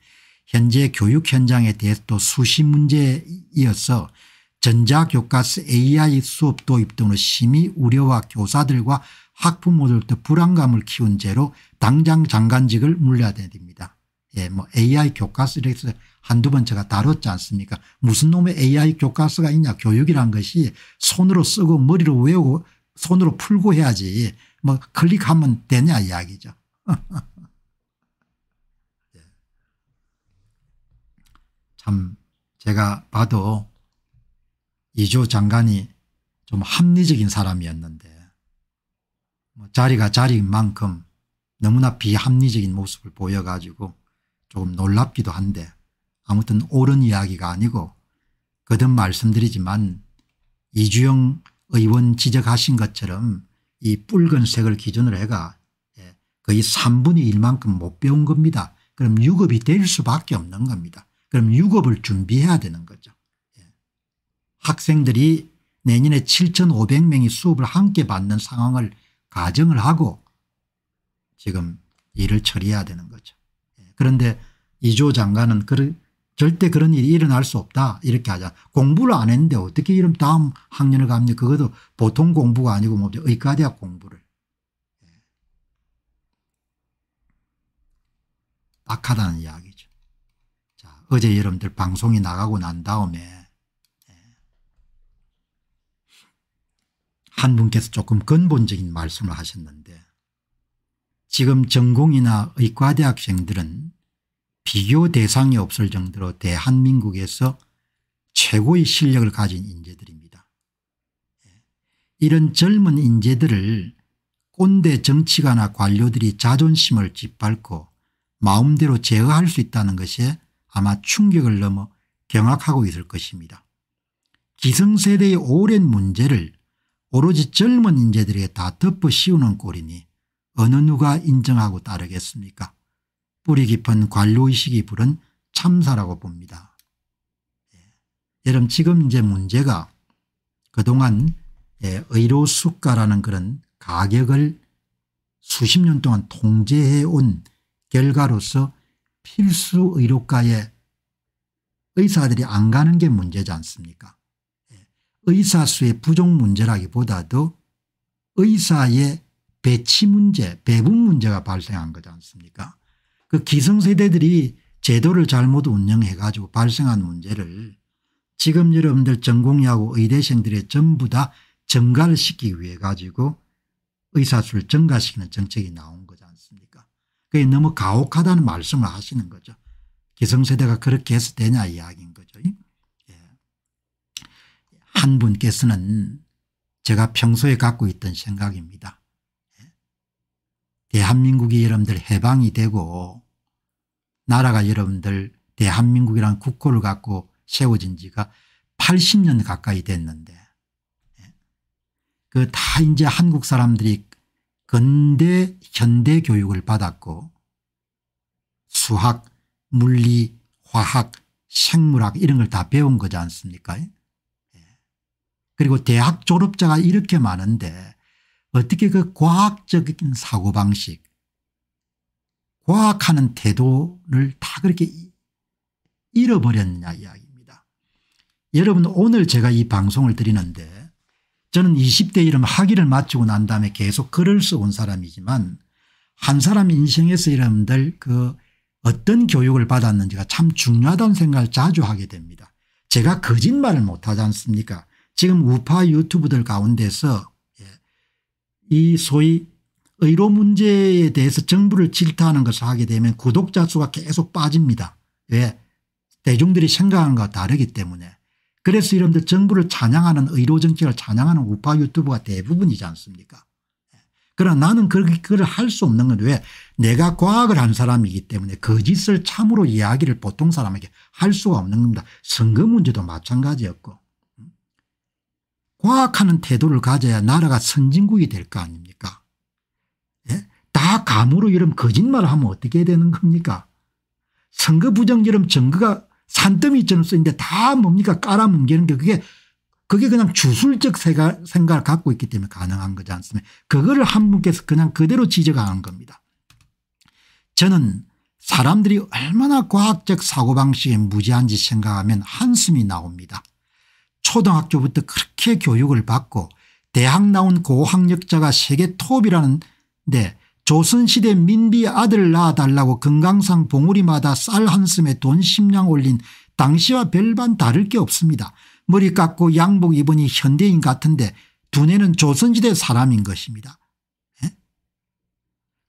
현재 교육 현장에 대해서도 수시 문제 이어서 전자교과서 AI 수업 도입 등으로 심히 우려와 교사들과 학부모들도 불안감을 키운 죄로 당장 장관직을 물려야 됩니다. 예, 뭐 AI 교과서에서 한두 번 제가 다뤘지 않습니까? 무슨 놈의 AI 교과서가 있냐. 교육이란 것이 손으로 쓰고 머리로 외우고 손으로 풀고 해야지 뭐 클릭하면 되냐 이야기죠. (laughs) 예. 참 제가 봐도 이조 장관이 좀 합리적인 사람이었는데 뭐 자리가 자리인 만큼 너무나 비합리적인 모습을 보여가지고 조금 놀랍기도 한데 아무튼 옳은 이야기가 아니고 거듭 말씀드리지만 이주영 의원 지적하신 것처럼 이 붉은색을 기준으로 해가 예, 거의 3분의 1만큼 못 배운 겁니다. 그럼 유급이 될 수밖에 없는 겁니다. 그럼 유급을 준비해야 되는 거죠. 예. 학생들이 내년에 7500명이 수업을 함께 받는 상황을 가정을 하고 지금 일을 처리해야 되는 거죠. 그런데 이조 장관은 그 절대 그런 일이 일어날 수 없다 이렇게 하자. 공부를 안 했는데 어떻게 이런 다음 학년을 갑니까 그것도 보통 공부가 아니고 뭡니 뭐 의과대학 공부를. 예. 악하다는 이야기죠. 자, 어제 여러분들 방송이 나가고 난 다음에 예. 한 분께서 조금 근본적인 말씀을 하셨는데 지금 전공이나 의과대학생들은 비교 대상이 없을 정도로 대한민국에서 최고의 실력을 가진 인재들입니다. 예. 이런 젊은 인재들을 꼰대 정치가나 관료들이 자존심을 짓밟고 마음대로 제어할 수 있다는 것에 아마 충격을 넘어 경악하고 있을 것입니다. 기성세대의 오랜 문제를 오로지 젊은 인재들에게 다 덮어 씌우는 꼴이니 어느 누가 인정하고 따르겠습니까 뿌리 깊은 관료의식이 부른 참사라고 봅니다. 예. 여러분 지금 이제 문제가 그동안 예, 의료수가라는 그런 가격을 수십 년 동안 통제해온 결과로서 필수 의료과에 의사들이 안 가는 게 문제지 않습니까 예. 의사 수의 부족 문제라기보다도 의사의 배치 문제 배분 문제가 발생한 거지 않습니까 그 기성세대들이 제도를 잘못 운영해 가지고 발생한 문제를 지금 여러분들 전공의하고 의대생들의 전부 다 증가를 시키기 위해 가지고 의사수를 증가시키는 정책이 나온 거지 않습니까 그게 너무 가혹하다는 말씀을 하시는 거죠. 기성세대가 그렇게 해서 되냐 이야기인 거죠. 예. 한 분께서는 제가 평소에 갖고 있던 생각입니다. 예. 대한민국이 여러분들 해방이 되고 나라가 여러분들 대한민국이란 국호를 갖고 세워진 지가 80년 가까이 됐는데 예. 그다 이제 한국 사람들이 근대 현대 교육을 받았고 수학 물리 화학 생물학 이런 걸 다 배운 거지 않습니까 예. 그리고 대학 졸업자가 이렇게 많은데 어떻게 그 과학적인 사고방식 과학하는 태도를 다 그렇게 잃어버렸냐 이야기입니다. 여러분 오늘 제가 이 방송을 드리는데 저는 20대 이름 학위를 마치고 난 다음에 계속 글을 써온 사람이지만 한 사람 인생에서 여러분들 그 어떤 교육을 받았는지가 참 중요하다는 생각을 자주 하게 됩니다. 제가 거짓말을 못하지 않습니까 지금 우파 유튜브들 가운데서 예, 이 소위 의료 문제에 대해서 정부를 질타하는 것을 하게 되면 구독자 수가 계속 빠집니다. 왜? 예. 대중들이 생각하는 것과 다르기 때문에. 그래서 이런데 정부를 찬양하는 의료 정책을 찬양하는 우파 유튜버가 대부분이지 않습니까? 예. 그러나 나는 그걸 할 수 없는 건 왜? 내가 과학을 한 사람이기 때문에 거짓을 참으로 이야기를 보통 사람에게 할 수가 없는 겁니다. 선거 문제도 마찬가지였고. 과학하는 태도를 가져야 나라가 선진국이 될 거 아닙니까? 다 감으로 이름 거짓말을 하면 어떻게 되는 겁니까? 선거 부정처럼 증거가 산더미처럼 쓰는데 다 뭡니까 깔아뭉개는 게 그게 그게 그냥 주술적 생각을 갖고 있기 때문에 가능한 거지 않습니까 그거를 한 분께서 그냥 그대로 지적한 겁니다. 저는 사람들이 얼마나 과학적 사고방식에 무지한지 생각하면 한숨이 나옵니다. 초등학교부터 그렇게 교육을 받고 대학 나온 고학력자가 세계 톱이라는데 조선시대 민비 아들을 낳아달라고 금강산 봉우리마다 쌀한 슴에 돈 10량 올린 당시와 별반 다를 게 없습니다. 머리 깎고 양복 입으니 현대인 같은데 두뇌는 조선시대 사람인 것입니다.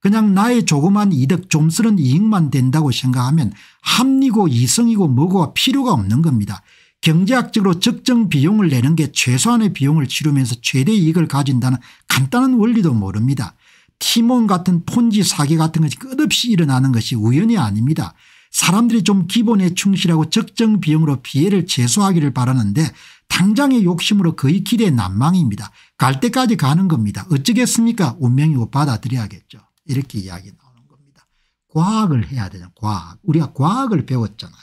그냥 나의 조그만 이득 좀쓰는 이익만 된다고 생각하면 합리고 이성이고 뭐고 필요가 없는 겁니다. 경제학적으로 적정 비용을 내는 게 최소한의 비용을 치르면서 최대 이익을 가진다는 간단한 원리도 모릅니다. 티몬 같은 폰지 사기 같은 것이 끝없이 일어나는 것이 우연이 아닙니다. 사람들이 좀 기본에 충실하고 적정 비용으로 피해를 최소화하기를 바라는데 당장의 욕심으로 거의 기대 난망입니다. 갈 때까지 가는 겁니다. 어쩌겠습니까 운명이고 받아들여야겠죠. 이렇게 이야기 나오는 겁니다. 과학을 해야 되냐 과학. 우리가 과학을 배웠잖아요.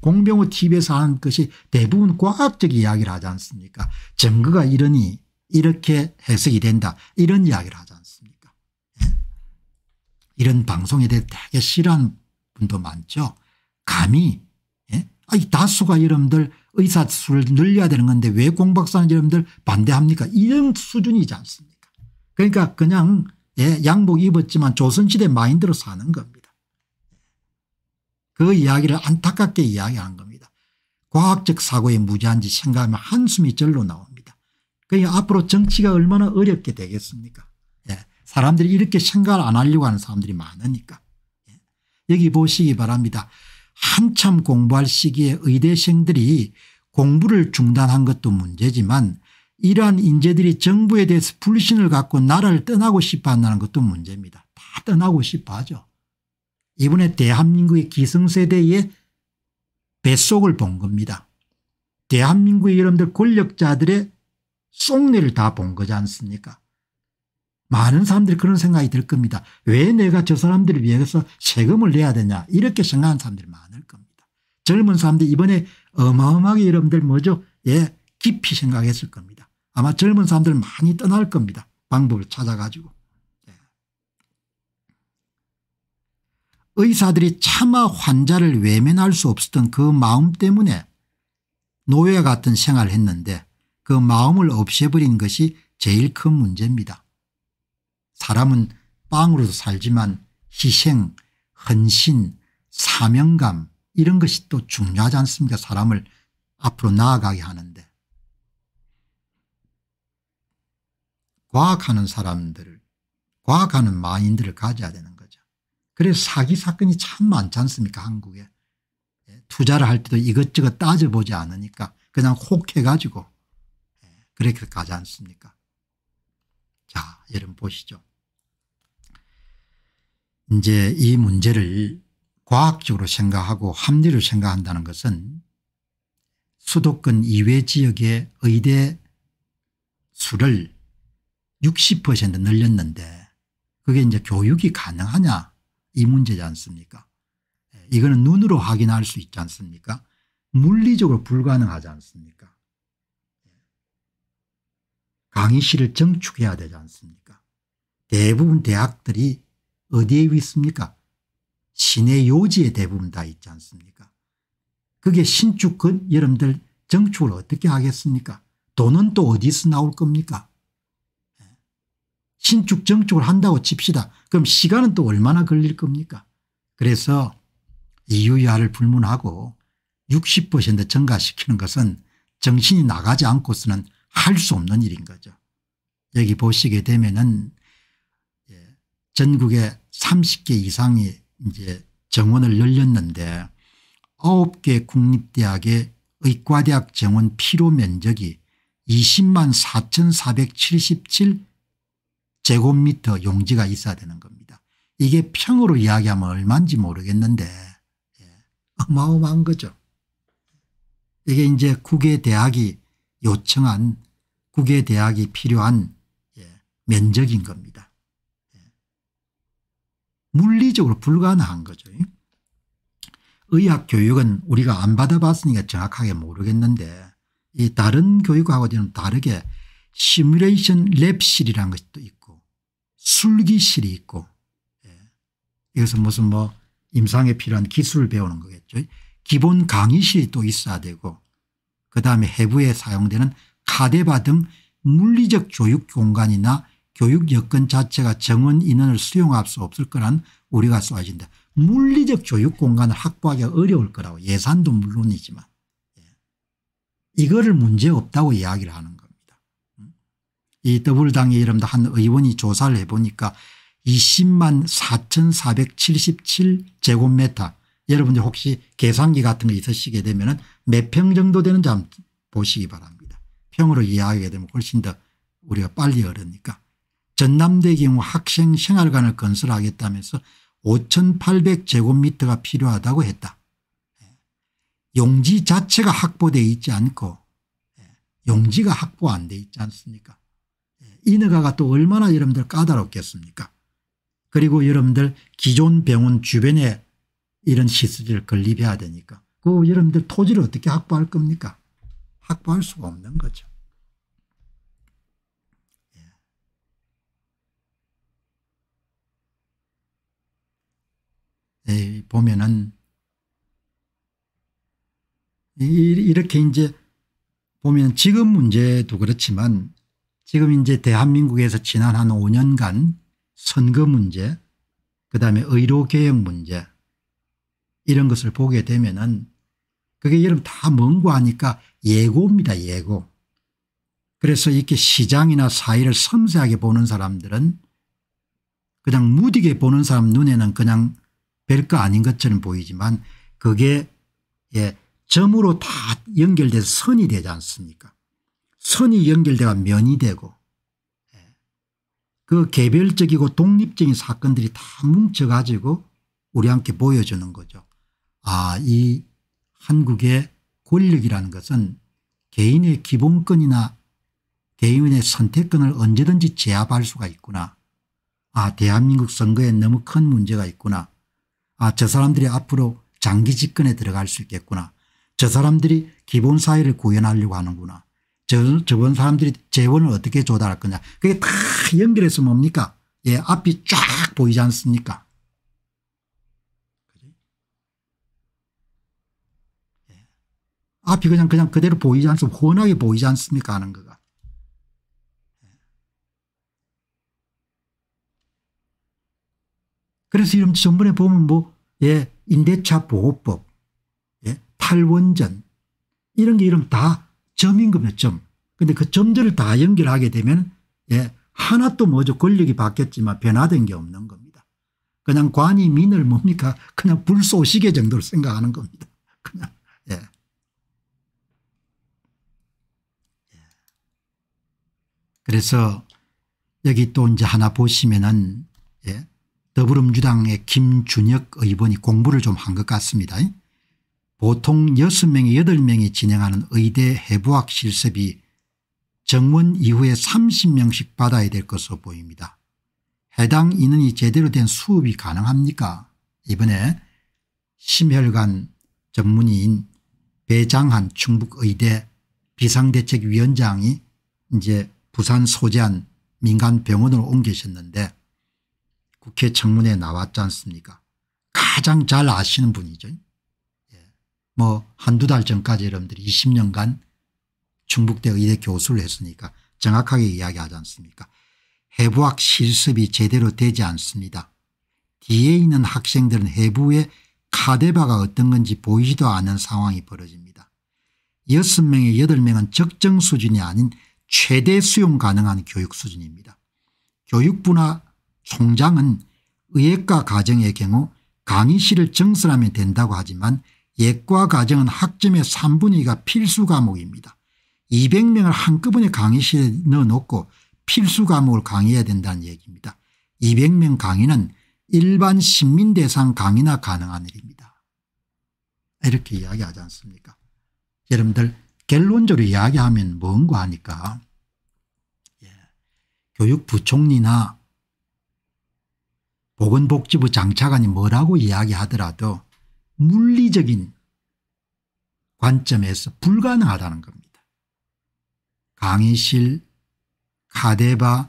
공병호 TV에서 하는 것이 대부분 과학적 이야기를 하지 않습니까 증거가 이러니 이렇게 해석이 된다 이런 이야기를 하죠. 이런 방송에 대해 되게 싫어하는 분도 많죠. 감히 예? 아니, 다수가 여러분들 의사 수를 늘려야 되는 건데 왜 공박사는 여러분들 반대합니까 이런 수준이지 않습니까 그러니까 그냥 예, 양복 입었지만 조선시대 마인드로 사는 겁니다. 그 이야기를 안타깝게 이야기한 겁니다. 과학적 사고에 무지한지 생각하면 한숨이 절로 나옵니다. 그러니까 앞으로 정치가 얼마나 어렵게 되겠습니까 사람들이 이렇게 생각을 안 하려고 하는 사람들이 많으니까. 예. 여기 보시기 바랍니다. 한참 공부할 시기에 의대생들이 공부를 중단한 것도 문제지만 이러한 인재들이 정부에 대해서 불신을 갖고 나라를 떠나고 싶어 한다는 것도 문제입니다. 다 떠나고 싶어 하죠. 이번에 대한민국의 기성세대의 뱃속을 본 겁니다. 대한민국의 여러분들 권력자들의 쏙내를 다 본 거지 않습니까 많은 사람들이 그런 생각이 들 겁니다. 왜 내가 저 사람들을 위해서 세금을 내야 되냐 이렇게 생각하는 사람들이 많을 겁니다. 젊은 사람들이 이번에 어마어마하게 여러분들 뭐죠? 예 깊이 생각했을 겁니다. 아마 젊은 사람들 많이 떠날 겁니다. 방법을 찾아가지고. 예. 의사들이 차마 환자를 외면할 수 없었던 그 마음 때문에 노예 같은 생활을 했는데 그 마음을 없애버린 것이 제일 큰 문제입니다. 사람은 빵으로서 살지만 희생, 헌신, 사명감 이런 것이 또 중요하지 않습니까 사람을 앞으로 나아가게 하는데. 과학하는 사람들을 과학하는 마인드를 가져야 되는 거죠. 그래서 사기 사건이 참 많지 않습니까 한국에. 예, 투자를 할 때도 이것저것 따져보지 않으니까 그냥 혹 해가지고 예, 그렇게 가지 않습니까 자 여러분 보시죠. 이제 이 문제를 과학적으로 생각하고 합리로 생각한다는 것은 수도권 이외 지역의 의대 수를 60% 늘렸는데 그게 이제 교육이 가능하냐 이 문제지 않습니까 예, 이거는 눈으로 확인할 수 있지 않습니까 물리적으로 불가능하지 않습니까 강의실을 정축해야 되지 않습니까 대부분 대학들이 어디에 있습니까? 시내 요지에 대부분 다 있지 않습니까? 그게 신축은 여러분들 정축을 어떻게 하겠습니까? 돈은 또 어디서 나올 겁니까? 예? 신축 정축을 한다고 칩시다. 그럼 시간은 또 얼마나 걸릴 겁니까? 그래서 이유야를 불문하고 60% 증가시키는 것은 정신이 나가지 않고서는 할 수 없는 일인 거죠. 여기 보시게 되면은 예, 전국에 30개 이상의 이제 정원을 열렸는데 9개 국립대학의 의과대학 정원 필요 면적이 20만 4,477 제곱미터 용지가 있어야 되는 겁니다. 이게 평으로 이야기하면 얼마인지 모르겠는데 예, 어마어마한 거죠. 이게 이제 국외 대학이 요청한 국외 대학이 필요한 예, 면적인 겁니다. 물리적으로 불가능한 거죠. 의학 교육은 우리가 안 받아봤으니까 정확하게 모르겠는데 이 다른 교육하고 좀 다르게 시뮬레이션 랩실이라는 것도 있고 술기실이 있고 예. 이것은 무슨 뭐 임상에 필요한 기술을 배우는 거겠죠. 기본 강의실이 또 있어야 되고 그다음에 해부에 사용되는 카데바 등 물리적 교육 공간이나 교육 여건 자체가 정원 인원을 수용할 수 없을 거란 우리가 쏘아진다. 물리적 교육 공간을 확보하기가 어려울 거라고 예산도 물론이지만 예. 이거를 문제없다고 이야기를 하는 겁니다. 음. 이 더블당의 이름도 한 의원이 조사를 해보니까 20만 4,477 제곱미터 여러분들 혹시 계산기 같은 거 있으시게 되면 몇 평 정도 되는지 한번 보시기 바랍니다. 평으로 이해하게 되면 훨씬 더 우리가 빨리 어르니까 전남대경우 학생 생활관을 건설하겠다면서 5,800제곱미터가 필요하다고 했다. 예. 용지 자체가 확보되어 있지 않고 예. 용지가 확보 안 돼 있지 않습니까 예. 인허가가 또 얼마나 여러분들 까다롭겠습니까 그리고 여러분들 기존 병원 주변에 이런 시설을 건립해야 되니까 그 여러분들 토지를 어떻게 확보할 겁니까 확보할 수가 없는 거죠. 보면은 이렇게 이제 보면 지금 문제도 그렇지만 지금 이제 대한민국에서 지난 한 5년간 선거 문제 그다음에 의료개혁 문제 이런 것을 보게 되면은 그게 여러분 다 뭔고 하니까 예고입니다 예고. 그래서 이렇게 시장이나 사회를 섬세하게 보는 사람들은 그냥 무디게 보는 사람 눈에는 그냥 별거 아닌 것처럼 보이지만 그게 예, 점으로 다 연결돼서 선이 되지 않습니까 선이 연결되어 면이 되고 예, 그 개별적이고 독립적인 사건들이 다 뭉쳐가지고 우리 함께 보여주는 거죠. 아이 한국의 권력이라는 것은 개인의 기본권이나 개인의 선택권을 언제든지 제압할 수가 있구나. 아 대한민국 선거에 너무 큰 문제가 있구나. 아저 사람들이 앞으로 장기 집권에 들어갈 수 있겠구나. 저 사람들이 기본 사회를 구현하려고 하는구나. 저, 저번 사람들이 재원을 어떻게 조달할 거냐. 그게 다 연결해서 뭡니까? 예, 앞이 쫙 보이지 않습니까? 예. 앞이 그냥 그냥 그대로 보이지 않습니까? 훤하게 예. 보이지 않습니까? 하는 거가. 그래서 이름 전번에 보면 뭐, 예, 임대차 보호법, 예, 탈원전, 이런 게 이름 다 점인 겁니다, 점. 근데 그 점들을 다 연결하게 되면, 예, 하나 또 뭐죠. 권력이 바뀌었지만 변화된 게 없는 겁니다. 그냥 관이 민을 뭡니까? 그냥 불쏘시개 정도로 생각하는 겁니다. 그냥, 예. 예. 그래서 여기 또 이제 하나 보시면은 더불어민주당의 김준혁 의원이 공부를 좀 한 것 같습니다. 보통 6명이 8명이 진행하는 의대 해부학 실습이 정원 이후에 30명씩 받아야 될 것으로 보입니다. 해당 인원이 제대로 된 수업이 가능합니까 이번에 심혈관 전문의인 배장한 충북의대 비상대책위원장이 이제 부산 소재한 민간병원으로 옮기셨는데 국회 청문회에 나왔지 않습니까 가장 잘 아시는 분이죠. 예. 뭐 한두 달 전까지 여러분들이 20년간 중북대 의대 교수를 했으니까 정확하게 이야기하지 않습니까 해부학 실습이 제대로 되지 않습니다. 뒤에 있는 학생들은 해부의 카데바가 어떤 건지 보이지도 않은 상황이 벌어집니다. 6명의 8명은 적정 수준이 아닌 최대 수용 가능한 교육 수준입니다. 교육부나 총장은 의예과 가정의 경우 강의실을 정설하면 된다고 하지만 예과 가정은 학점의 3분의 2가 필수 과목입니다. 200명을 한꺼번에 강의실에 넣어놓고 필수 과목을 강의해야 된다는 얘기입니다. 200명 강의는 일반 시민 대상 강의나 가능한 일입니다. 이렇게 이야기하지 않습니까 여러분들 결론적으로 이야기하면 뭔가 하니까 예. 교육부총리나 보건복지부 장차관이 뭐라고 이야기하더라도 물리적인 관점에서 불가능하다는 겁니다. 강의실, 카데바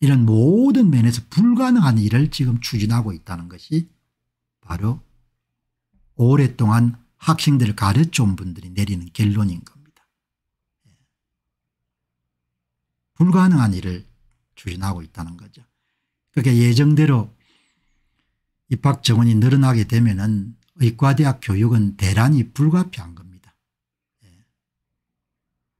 이런 모든 면에서 불가능한 일을 지금 추진하고 있다는 것이 바로 오랫동안 학생들을 가르쳐온 분들이 내리는 결론인 겁니다. 불가능한 일을 추진하고 있다는 거죠. 그게 예정대로 입학 정원이 늘어나게 되면은 의과대학 교육은 대란이 불가피한 겁니다. 예.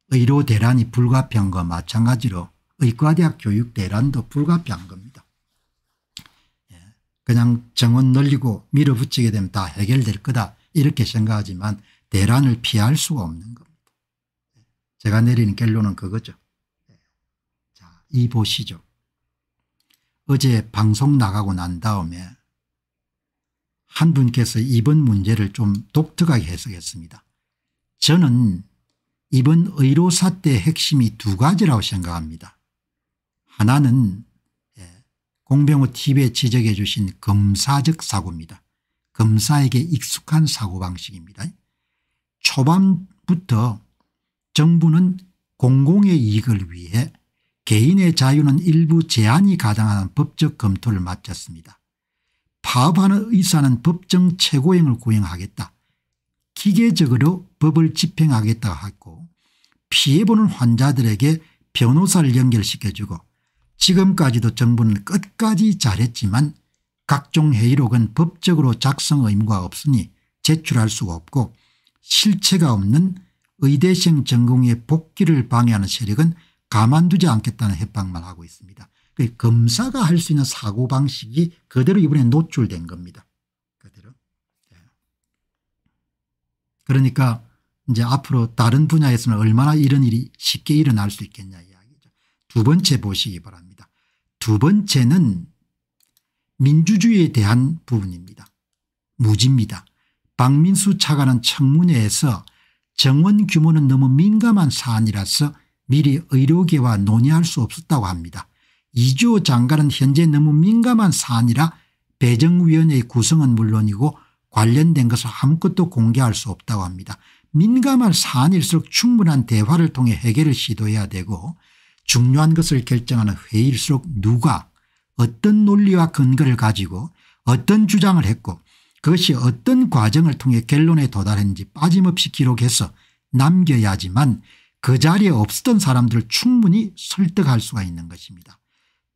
의료 대란이 불가피한 것 마찬가지로 의과대학 교육 대란도 불가피한 겁니다. 예. 그냥 정원 늘리고 밀어붙이게 되면 다 해결될 거다 이렇게 생각하지만 대란을 피할 수가 없는 겁니다. 예. 제가 내리는 결론은 그거죠. 자, 이 보시죠. 어제 방송 나가고 난 다음에 한 분께서 이번 문제를 좀 독특하게 해석했습니다. 저는 이번 의료사 때 핵심이 두 가지라고 생각합니다. 하나는 예, 공병호 TV에 지적해 주신 검사적 사고입니다. 검사에게 익숙한 사고방식입니다. 초반부터 정부는 공공의 이익을 위해 개인의 자유는 일부 제한이 가당하는 법적 검토를 마쳤습니다. 파업하는 의사는 법정 최고형을 구형하겠다. 기계적으로 법을 집행하겠다 하고 피해보는 환자들에게 변호사를 연결시켜주고 지금까지도 정부는 끝까지 잘했지만 각종 회의록은 법적으로 작성 의무가 없으니 제출할 수가 없고 실체가 없는 의대생 전공의 복귀를 방해하는 세력은 가만두지 않겠다는 협박만 하고 있습니다. 그 검사가 할 수 있는 사고방식이 그대로 이번에 노출된 겁니다. 그대로. 예. 그러니까 이제 앞으로 다른 분야에서는 얼마나 이런 일이 쉽게 일어날 수 있겠냐 이야기죠. 두 번째 보시기 바랍니다. 두 번째는 민주주의에 대한 부분입니다. 무지입니다. 박민수 차관은 청문회에서 정원 규모는 너무 민감한 사안이라서 미리 의료계와 논의할 수 없었다고 합니다. 이주호 장관은 현재 너무 민감한 사안이라 배정위원회의 구성은 물론이고 관련된 것을 아무것도 공개할 수 없다고 합니다. 민감한 사안일수록 충분한 대화를 통해 해결을 시도해야 되고 중요한 것을 결정하는 회의일수록 누가 어떤 논리와 근거를 가지고 어떤 주장을 했고 그것이 어떤 과정을 통해 결론에 도달했는지 빠짐없이 기록해서 남겨야지만 그 자리에 없었던 사람들을 충분히 설득할 수가 있는 것입니다.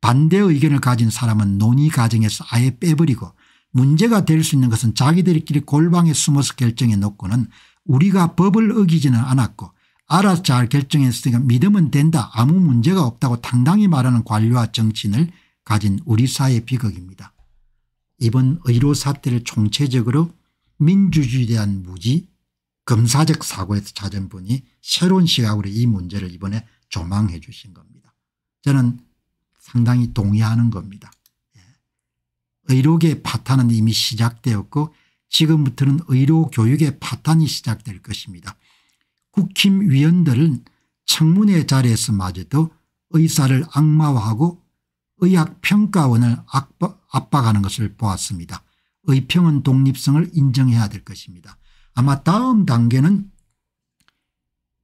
반대 의견을 가진 사람은 논의 과정에서 아예 빼버리고 문제가 될 수 있는 것은 자기들끼리 골방에 숨어서 결정해 놓고는 우리가 법을 어기지는 않았고 알아서 잘 결정했으니까 믿으면 된다 아무 문제가 없다고 당당히 말하는 관료와 정치인을 가진 우리 사회의 비극입니다. 이번 의료 사태를 총체적으로 민주주의에 대한 무지 검사적 사고에서 찾은 분이 새로운 시각으로 이 문제를 이번에 조망해 주신 겁니다. 저는 상당히 동의하는 겁니다. 예. 의료계의 파탄은 이미 시작되었고 지금부터는 의료교육의 파탄이 시작될 것입니다. 국힘위원들은 청문회 자리에서마저도 의사를 악마화하고 의학평가원을 압박, 압박하는 것을 보았습니다. 의평은 독립성을 인정해야 될 것입니다. 아마 다음 단계는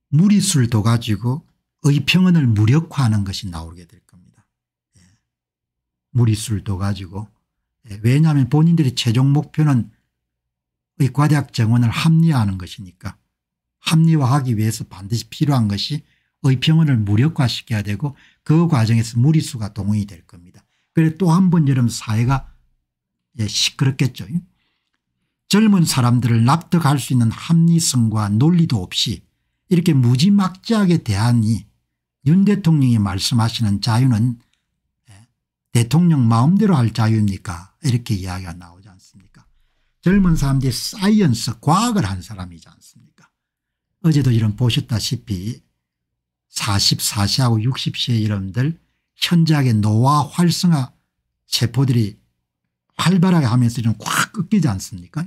무리술도 가지고 의평원을 무력화하는 것이 나오게 될 겁니다. 예. 무리술도 가지고 예. 왜냐하면 본인들이 최종 목표는 의과대학 정원을 합리화하는 것이니까 합리화하기 위해서 반드시 필요한 것이 의평원을 무력화시켜야 되고 그 과정에서 무리수가 동원이 될 겁니다. 그래또 한 번 여러분 사회가 예, 시끄럽겠죠. 젊은 사람들을 납득할 수 있는 합리성과 논리도 없이 이렇게 무지막지하게 대하니 윤 대통령이 말씀하시는 자유는 예, 대통령 마음대로 할 자유입니까 이렇게 이야기가 나오지 않습니까 젊은 사람들이 사이언스 과학을 한 사람이지 않습니까 어제도 이런 보셨다시피 44세하고 60세 러분들 현저하게 노화 활성화 체포들이 활발하게 하면서 좀확 끊기지 않습니까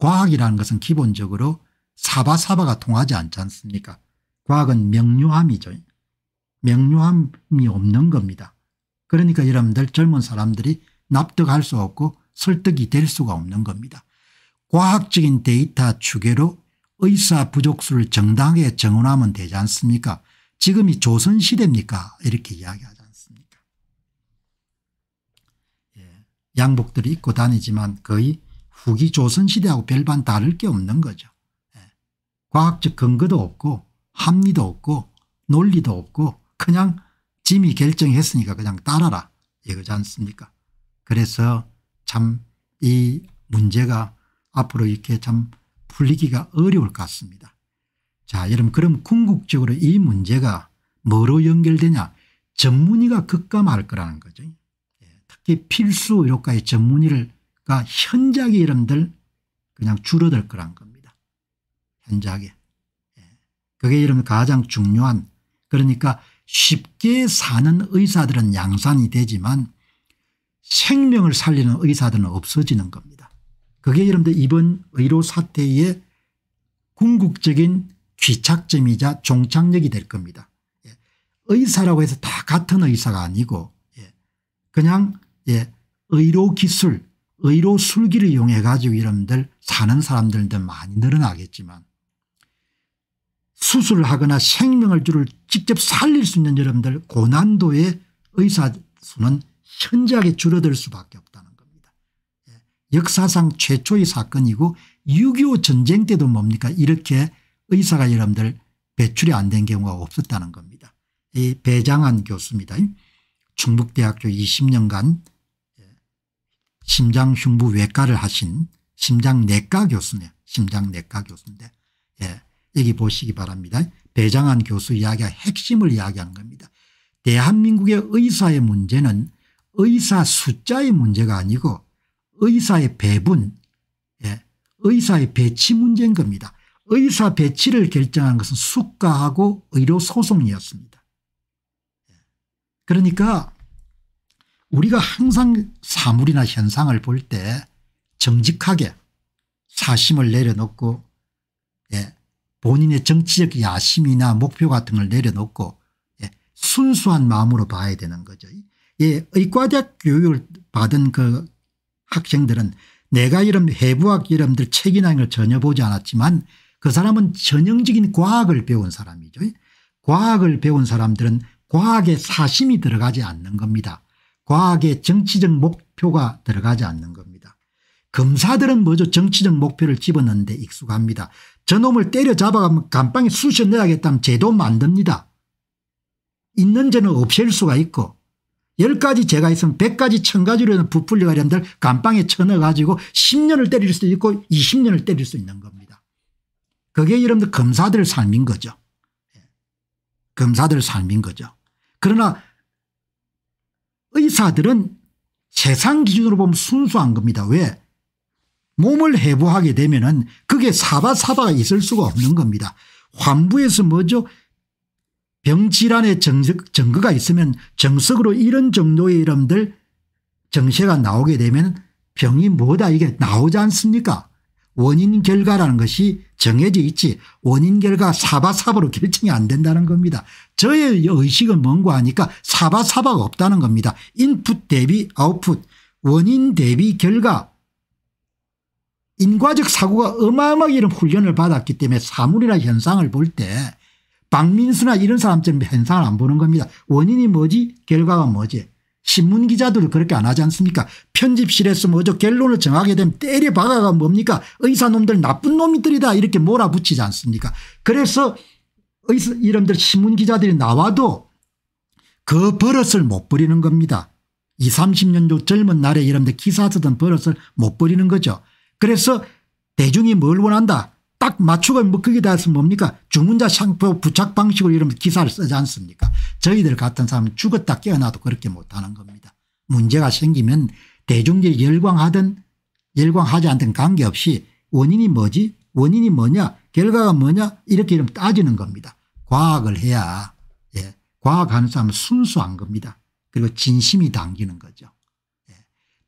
과학이라는 것은 기본적으로 사바사바가 통하지 않지 않습니까 과학은 명료함이죠. 명료함이 없는 겁니다. 그러니까 여러분들 젊은 사람들이 납득할 수 없고 설득이 될 수가 없는 겁니다. 과학적인 데이터 추계로 의사 부족수를 정당하게 정원하면 되지 않습니까 지금이 조선시대입니까 이렇게 이야기하지 않습니까 예. 양복들이 입고 다니지만 거의 후기 조선시대하고 별반 다를 게 없는 거죠. 예. 과학적 근거도 없고 합리도 없고 논리도 없고 그냥 짐이 결정했으니까 그냥 따라라 이거지 않습니까 그래서 참 이 문제가 앞으로 이렇게 참 풀리기가 어려울 것 같습니다. 자 여러분 그럼 궁극적으로 이 문제가 뭐로 연결되냐 전문의가 급감할 거라는 거죠. 예. 특히 필수 의료과의 전문의를 그러니까 현작의 이름들 그냥 줄어들 거란 겁니다. 현작에 예. 그게 이름 가장 중요한 그러니까 쉽게 사는 의사들은 양산이 되지만 생명을 살리는 의사들은 없어지는 겁니다. 그게 여러분들 이번 의료 사태의 궁극적인 귀착점이자 종착역이 될 겁니다. 예. 의사라고 해서 다 같은 의사가 아니고 예. 그냥 의료기술 의로 술기를 이용해 가지고 여러분들 사는 사람들도 많이 늘어나겠지만 수술하거나 을 생명을 줄을 직접 살릴 수 있는 여러분들 고난도의 의사 수는 현저하게 줄어들 수밖에 없다는 겁니다. 예, 역사상 최초의 사건이고 6.25 전쟁 때도 뭡니까 이렇게 의사가 여러분들 배출이 안 된 경우가 없었다는 겁니다. 이 배장한 교수입니다. 충북대학교 20년간 심장흉부 외과를 하신 심장내과 교수네 심장내과 교수인데 예, 여기 보시기 바랍니다. 배장한 교수 이야기가 핵심을 이야기한 겁니다. 대한민국의 의사의 문제는 의사 숫자의 문제가 아니고 의사의 배분 예, 의사의 배치 문제인 겁니다. 의사 배치를 결정한 것은 숙가하고 의료 소송이었습니다. 예. 그러니까 우리가 항상 사물이나 현상을 볼 때 정직하게 사심을 내려놓고 예, 본인의 정치적 야심이나 목표 같은 걸 내려놓고 예, 순수한 마음으로 봐야 되는 거죠. 예, 의과대학 교육을 받은 그 학생들은 내가 이런 해부학 이름들 책이나 이걸 전혀 보지 않았지만 그 사람은 전형적인 과학을 배운 사람이죠. 과학을 배운 사람들은 과학에 사심이 들어가지 않는 겁니다. 과학의 정치적 목표가 들어가지 않는 겁니다. 검사들은 뭐죠 정치적 목표를 집어넣는데 익숙합니다. 저놈을 때려잡아가면 감방에 쑤셔 내야겠다면 제도 만듭니다. 있는 죄는 없앨 수가 있고 10가지 죄가 있으면 100가지 1000가지로는 부풀려가려 한 감방에 쳐넣어가지고 10년을 때릴 수도 있고 20년을 때릴 수 있는 겁니다. 그게 여러분들 검사들 삶인 거죠. 예. 검사들 삶인 거죠. 그러나 의사들은 세상 기준으로 보면 순수한 겁니다. 왜? 몸을 해부하게 되면 은 그게 사바사바가 있을 수가 없는 겁니다. 환부에서 뭐죠? 병질환의 증거, 가 있으면 정석으로 이런 정도의 이름들 정세가 나오게 되면 병이 뭐다 이게 나오지 않습니까 원인 결과라는 것이 정해져 있지 원인 결과 사바사바로 결정이 안 된다는 겁니다. 저의 의식은 뭔고 하니까 사바사바가 없다는 겁니다. 인풋 대비 아웃풋 원인 대비 결과 인과적 사고가 어마어마하게 이런 훈련을 받았기 때문에 사물이나 현상을 볼 때 박민수나 이런 사람처럼 현상을 안 보는 겁니다. 원인이 뭐지 결과가 뭐지 신문 기자들은 그렇게 안 하지 않습니까 편집실에서 뭐저 결론을 정하게 되면 때려 박아가 뭡니까 의사놈들 나쁜 놈들이다 이렇게 몰아붙이지 않습니까 그래서 의사 이름들 신문 기자들이 나와도 그 버릇을 못 버리는 겁니다 20, 30년 도 젊은 날에 이런데 기사 쓰던 버릇을 못 버리는 거죠 그래서 대중이 뭘 원한다 딱맞추고뭐 그게 다해서 뭡니까 주문자 상표 부착 방식을 이러 기사를 쓰지 않습니까 저희들 같은 사람은 죽었다 깨어나도 그렇게 못하는 겁니다. 문제가 생기면 대중들이 열광하든 열광하지 않든 관계없이 원인이 뭐지 원인이 뭐냐 결과가 뭐냐 이렇게 이러 따지는 겁니다. 과학을 해야 예. 과학하는 사람은 순수한 겁니다. 그리고 진심이 담기는 거죠. 예.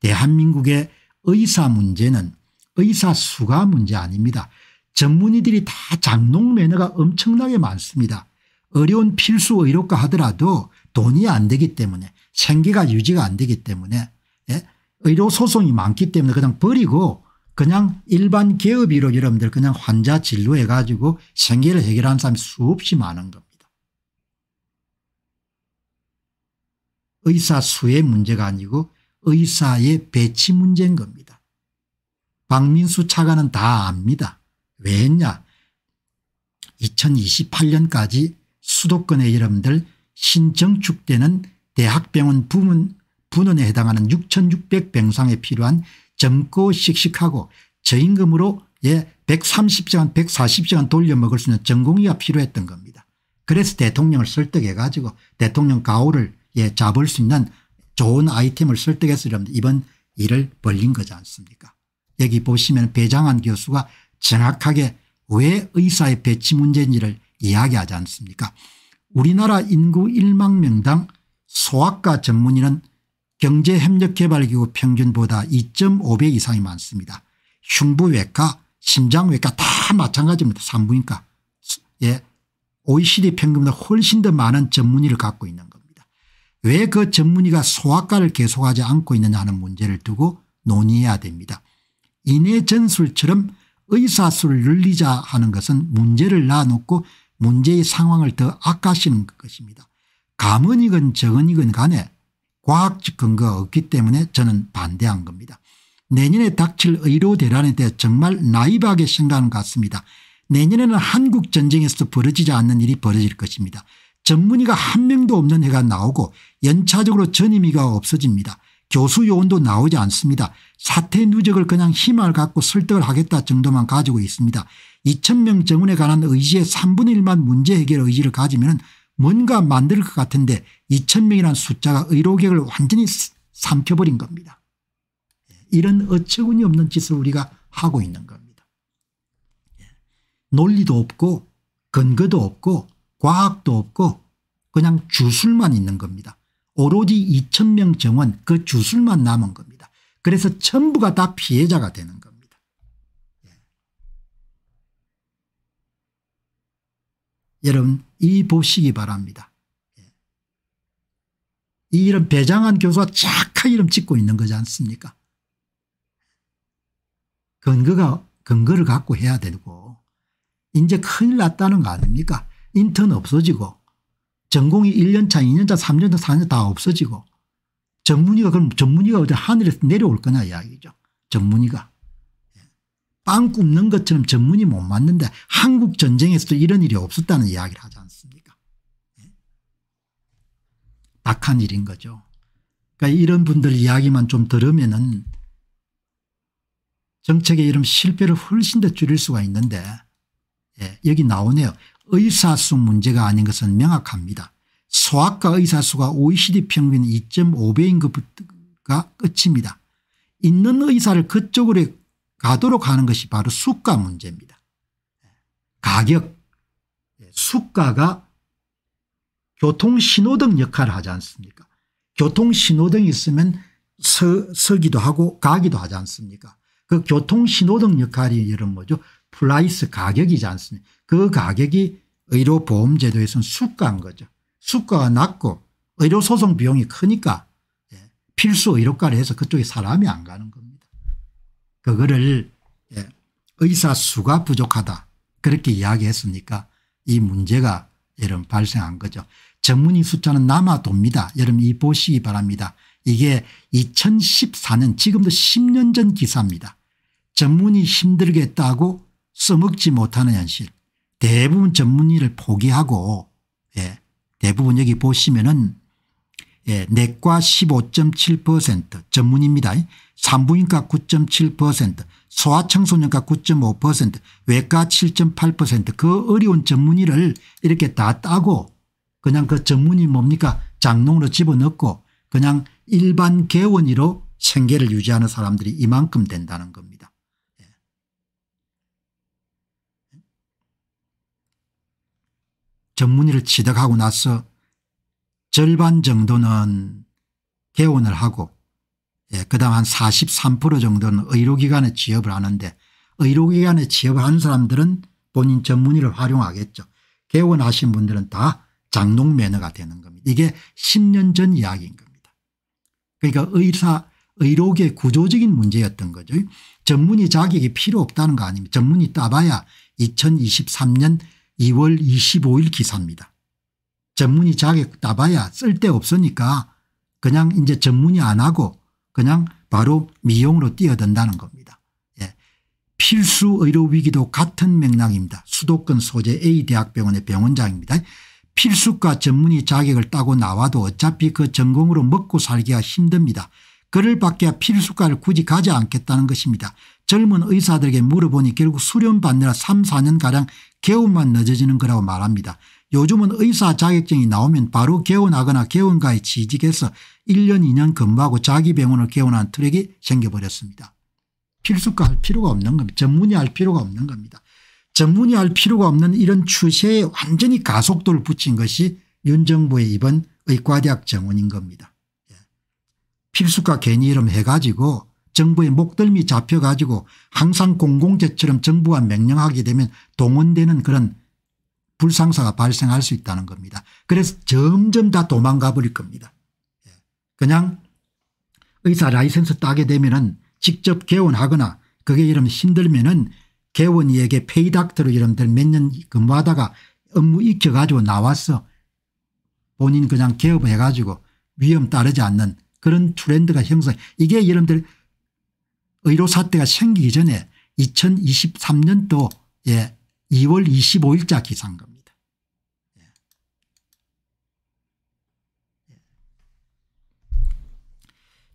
대한민국의 의사 문제는 의사 수가 문제 아닙니다. 전문의들이 다 장롱 매너가 엄청나게 많습니다. 어려운 필수 의료가 하더라도 돈이 안 되기 때문에 생계가 유지가 안 되기 때문에 예? 의료 소송이 많기 때문에 그냥 버리고 그냥 일반 개업의로 여러분들 그냥 환자 진료해 가지고 생계를 해결하는 사람이 수없이 많은 겁니다. 의사 수의 문제가 아니고 의사의 배치 문제인 겁니다. 박민수 차관은 다 압니다. 왜 했냐 2028년까지 수도권의 여러분들 신정축되는 대학병원 부문, 분원에 해당하는 6600병상에 필요한 젊고 씩씩하고 저임금으로 예 130시간 140시간 돌려 먹을 수 있는 전공의가 필요했던 겁니다. 그래서 대통령을 설득해 가지고 대통령 가오를 예 잡을 수 있는 좋은 아이템을 설득해서 이번 일을 벌린 거지 않습니까 여기 보시면 배장한 교수가 정확하게 왜 의사의 배치 문제인지를 이야기하지 않습니까 우리나라 인구 1만 명당 소아과 전문의는 경제협력개발기구 평균보다 2.5배 이상이 많습니다. 흉부외과 심장외과 다 마찬가지입니다. 산부인과 예, OECD 평균보다 훨씬 더 많은 전문의를 갖고 있는 겁니다. 왜 그 전문의가 소아과를 계속하지 않고 있느냐 하는 문제를 두고 논의해야 됩니다. 이내 전술처럼 의사수를 늘리자 하는 것은 문제를 놔놓고 문제의 상황을 더 악화시는 것입니다. 감언이건 정언이건 간에 과학적 근거가 없기 때문에 저는 반대한 겁니다. 내년에 닥칠 의료 대란에 대해 정말 나이하게 생각하는 것 같습니다. 내년에는 한국 전쟁에서 도 벌어지지 않는 일이 벌어질 것입니다. 전문의가 한 명도 없는 해가 나오고 연차적으로 전임의가 없어집니다. 교수 요원도 나오지 않습니다. 사태 누적을 그냥 힘을 갖고 설득을 하겠다 정도만 가지고 있습니다. 2,000명 정원에 관한 의지의 3분의 1만 문제 해결 의지를 가지면 뭔가 만들 것 같은데 2,000명이라는 숫자가 의료계획을 완전히 삼켜버린 겁니다. 예, 이런 어처구니 없는 짓을 우리가 하고 있는 겁니다. 예, 논리도 없고 근거도 없고 과학도 없고 그냥 주술만 있는 겁니다. 오로지 2천 명 정원 그 주술만 남은 겁니다. 그래서 전부가 다 피해자가 되는 겁니다. 예. 여러분 이 보시기 바랍니다. 예. 이 이름 배장한 교수가 착한 이름 찍고 있는 거지 않습니까 근거가 근거를 갖고 해야 되고 이제 큰일 났다는 거 아닙니까 인턴 없어지고 전공이 1년차 2년차 3년차 4년차 다 없어지고 전문의가 그럼 전문의가 어디 하늘에서 내려올 거냐 이야기죠. 전문의가. 예. 빵 굽는 것처럼 전문이 못 맞는데 한국 전쟁에서도 이런 일이 없었다는 이야기를 하지 않습니까 예. 박한 일인 거죠. 그러니까 이런 분들 이야기만 좀 들으면 은 정책의 이런 실패를 훨씬 더 줄일 수가 있는데 예, 여기 나오네요. 의사수 문제가 아닌 것은 명확합니다. 소아과 의사수가 OECD 평균 2.5배인 것부터가 끝입니다. 있는 의사를 그쪽으로 가도록 하는 것이 바로 수가 문제입니다. 가격 수가가 교통신호등 역할을 하지 않습니까 교통신호등이 있으면 서, 서기도 하고 가기도 하지 않습니까 그 교통신호등 역할이 이런 뭐죠 플라이스 가격이지 않습니까 그 가격이 의료보험제도에서는 수가인 거죠. 수가가 낮고 의료소송 비용이 크니까 예, 필수 의료과를 해서 그쪽에 사람이 안 가는 겁니다. 그거를 예, 의사 수가 부족하다 그렇게 이야기했으니까 이 문제가 여러분 발생한 거죠. 전문의 숫자는 남아돕니다. 여러분 이 보시기 바랍니다. 이게 2014년 지금도 10년 전 기사입니다. 전문의 힘들겠다고 써먹지 못하는 현실 대부분 전문의를 포기하고 예, 대부분 여기 보시면은 예, 내과 15.7% 전문입니다. 산부인과 9.7% 소아청소년과 9.5% 외과 7.8%그 어려운 전문의를 이렇게 다 따고 그냥 그 전문의 뭡니까 장롱으로 집어넣고 그냥 일반 개원의로 생계를 유지하는 사람들이 이만큼 된다는 겁니다. 전문의를 취득하고 나서 절반 정도는 개원을 하고 예, 그다음 한 43% 정도는 의료기관에 취업을 하는데 의료기관에 취업을 하는 사람들은 본인 전문의를 활용하겠죠. 개원하신 분들은 다 장롱 매너가 되는 겁니다. 이게 10년 전 이야기인 겁니다. 그러니까 의사 의료계 구조적인 문제였던 거죠. 전문의 자격이 필요 없다는 거 아닙니까 전문의 따봐야 2023년 2월 25일 기사입니다. 전문의 자격 따봐야 쓸데없으니까 그냥 이제 전문의 안 하고 그냥 바로 미용으로 뛰어든다는 겁니다. 예. 필수 의료 위기도 같은 맥락입니다. 수도권 소재 A 대학병원의 병원장입니다. 필수과 전문의 자격을 따고 나와도 어차피 그 전공으로 먹고 살기가 힘듭니다. 그를 밖에 필수과를 굳이 가지 않겠다는 것입니다. 젊은 의사들에게 물어보니 결국 수련받느라 3 4년가량 개원만 늦어지는 거라고 말합니다. 요즘은 의사 자격증이 나오면 바로 개원하거나 개원가에 취직해서 1년 2년 근무하고 자기 병원을 개원한 트랙이 생겨버렸습니다. 필수과 할 필요가 없는 겁니다. 전문의 할 필요가 없는 겁니다. 전문의 할 필요가 없는 이런 추세에 완전히 가속도를 붙인 것이 윤 정부의 이번 의과대학 정원인 겁니다. 예. 필수과 괜히 이름 해가지고 정부의 목덜미 잡혀가지고 항상 공공재처럼 정부가 명령하게 되면 동원되는 그런 불상사가 발생할 수 있다는 겁니다. 그래서 점점 다 도망가 버릴 겁니다. 예. 그냥 의사 라이센스 따게 되면 은 직접 개원하거나 그게 이러면 힘들면 은 개원이에게 페이닥터로 이름들 몇 년 근무하다가 업무 익혀가지고 나왔어. 본인 그냥 개업해가지고 위험 따르지 않는 그런 트렌드가 형성. 이게 여러분들 의료 사태가 생기기 전에 2023년도 예, 2월 25일자 기사인 겁니다. 예. 예.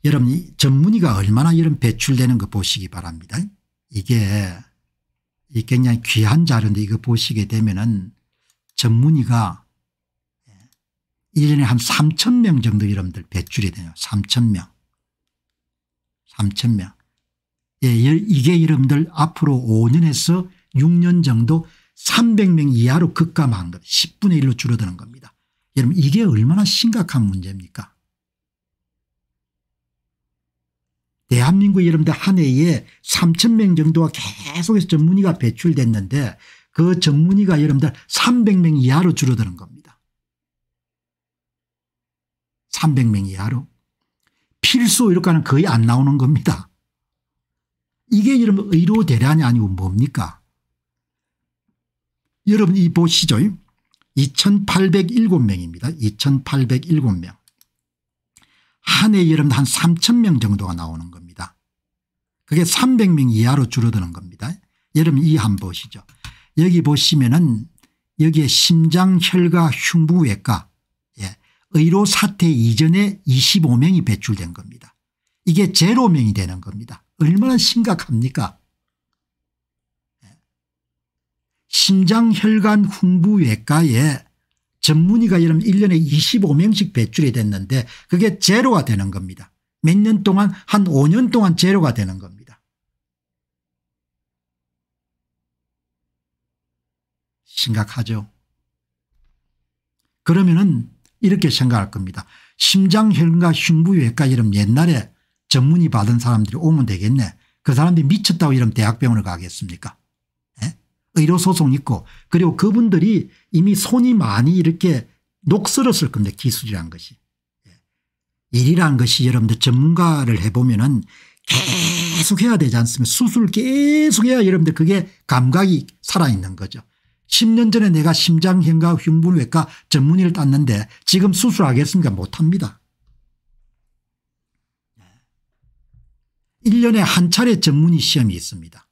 여러분 전문의가 얼마나 이런 배출되는 거 보시기 바랍니다. 이게 이 굉장히 귀한 자료인데 이거 보시게 되면은 전문의가 1년에 예, 한 3천 명 정도 여러분들 배출이 돼요. 3천 명. 3천 명. 예, 이게 여러분들 앞으로 5년에서 6년 정도 300명 이하로 급감한 것 10분의 1로 줄어드는 겁니다. 여러분 이게 얼마나 심각한 문제입니까 대한민국 여러분들 한 해에 3,000명 정도가 계속해서 전문의가 배출됐는데 그 전문의가 여러분들 300명 이하로 줄어드는 겁니다. 300명 이하로. 필수 의료과는 거의 안 나오는 겁니다. 이게 여러분 의료 대란이 아니고 뭡니까? 여러분 이 보시죠. 2807명입니다. 2807명. 한 해 여러분 한 3000명 정도가 나오는 겁니다. 그게 300명 이하로 줄어드는 겁니다. 여러분 이 한 보시죠. 여기 보시면은 여기에 심장혈과 흉부외과 예. 의료 사태 이전에 25명이 배출된 겁니다. 이게 제로명이 되는 겁니다. 얼마나 심각합니까? 심장혈관 흉부외과에 전문의가 여러분 1년에 25명씩 배출이 됐는데 그게 제로가 되는 겁니다. 몇 년 동안 한 5년 동안 제로가 되는 겁니다. 심각하죠. 그러면은 이렇게 생각할 겁니다. 심장혈과 흉부외과 이름 옛날에 전문의 받은 사람들이 오면 되겠네. 그 사람들이 미쳤다고 이러면 대학병원을 가겠습니까 에? 예? 의료소송 있고 그리고 그분들이 이미 손이 많이 이렇게 녹슬었을 겁니다. 기술이란 것이. 예. 일이란 것이 여러분들 전문가를 해보면 은 계속 해야 되지 않습니까 수술 계속 해야 여러분들 그게 감각이 살아있는 거죠. 10년 전에 내가 심장경과 흉부외과 전문의를 땄는데 지금 수술하겠습니까 못합니다. 1년에 한 차례 전문의 시험이 있습니다.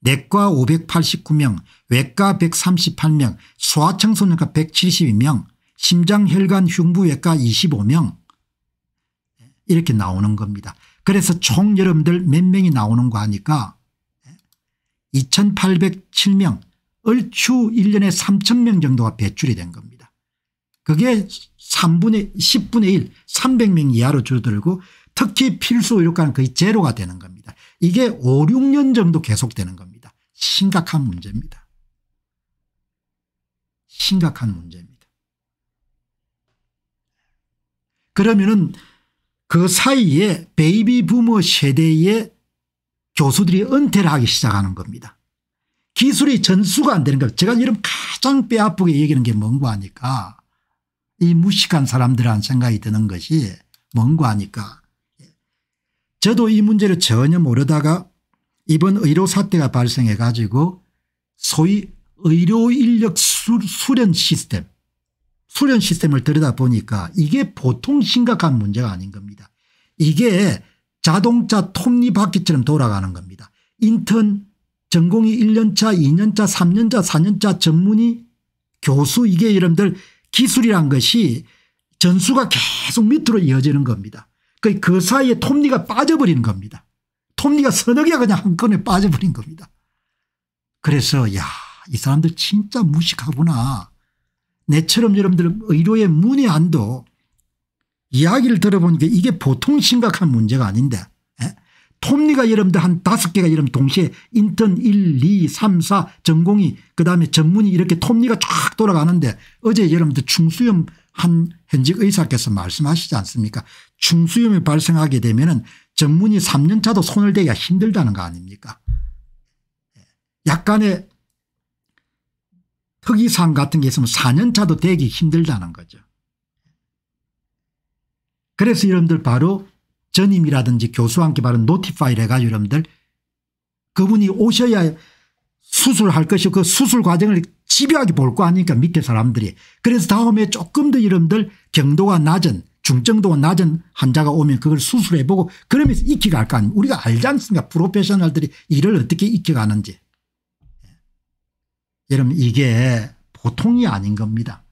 내과 589명, 외과 138명, 소아청소년과 172명, 심장혈관 흉부외과 25명 이렇게 나오는 겁니다. 그래서 총 여러분들 몇 명이 나오는 거 하니까 2807명 얼추 1년에 3000명 정도가 배출이 된 겁니다. 그게 3분의 10분의 1 300명 이하로 줄어들고 특히 필수 의료과는 거의 제로가 되는 겁니다. 이게 5, 6년 정도 계속되는 겁니다. 심각한 문제입니다. 심각한 문제입니다. 그러면은 그 사이에 베이비 부머 세대의 교수들이 은퇴를 하기 시작하는 겁니다. 기술이 전수가 안 되는 겁니다. 제가 이름 가장 뼈아프게 얘기하는 게뭔고 하니까 이 무식한 사람들한 생각이 드는 것이 뭔고 하니까 저도 이 문제를 전혀 모르다가 이번 의료 사태가 발생해 가지고 소위 의료 인력 수련 시스템 수련 시스템을 들여다보니까 이게 보통 심각한 문제가 아닌 겁니다. 이게 자동차 톱니바퀴처럼 돌아가는 겁니다. 인턴 전공이 1년차 2년차 3년차 4년차 전문의 교수 이게 여러분들 기술이란 것이 전수가 계속 밑으로 이어지는 겁니다. 그, 그 사이에 톱니가 빠져버리는 겁니다. 톱니가 서너 개가 그냥 한 건에 빠져버린 겁니다. 그래서 야이 사람들 진짜 무식하구나. 내처럼 여러분들 의료의 문의 안도 이야기를 들어보니 이게 보통 심각한 문제가 아닌데 에? 예? 톱니가 여러분들 한 다섯 개가 여러분 동시에 인턴 1 2 3 4 전공이 그다음에 전문이 이렇게 톱니가 쫙 돌아가는데 어제 여러분들 충수염 한 현직 의사께서 말씀하시지 않습니까 중수염이 발생하게 되면 전문의 3년차도 손을 대기가 힘들다는 거 아닙니까 예. 약간의 특이사항 같은 게 있으면 4년차도 대기 힘들다는 거죠. 그래서 여러분들 바로 전임이라든지 교수와 함께 바로 노티파이를 해가지고 여러분들 그분이 오셔야 수술할 것이고 그 수술 과정을 집요하게 볼 거 아닙니까 밑에 사람들이. 그래서 다음에 조금 더 여러분들 경도가 낮은 중증도가 낮은 환자가 오면 그걸 수술해보고 그러면서 익혀갈 거 아닙니까 우리가 알지 않습니까 프로페셔널들이 일을 어떻게 익혀가는지. 예. 여러분 이게 보통이 아닌 겁니다.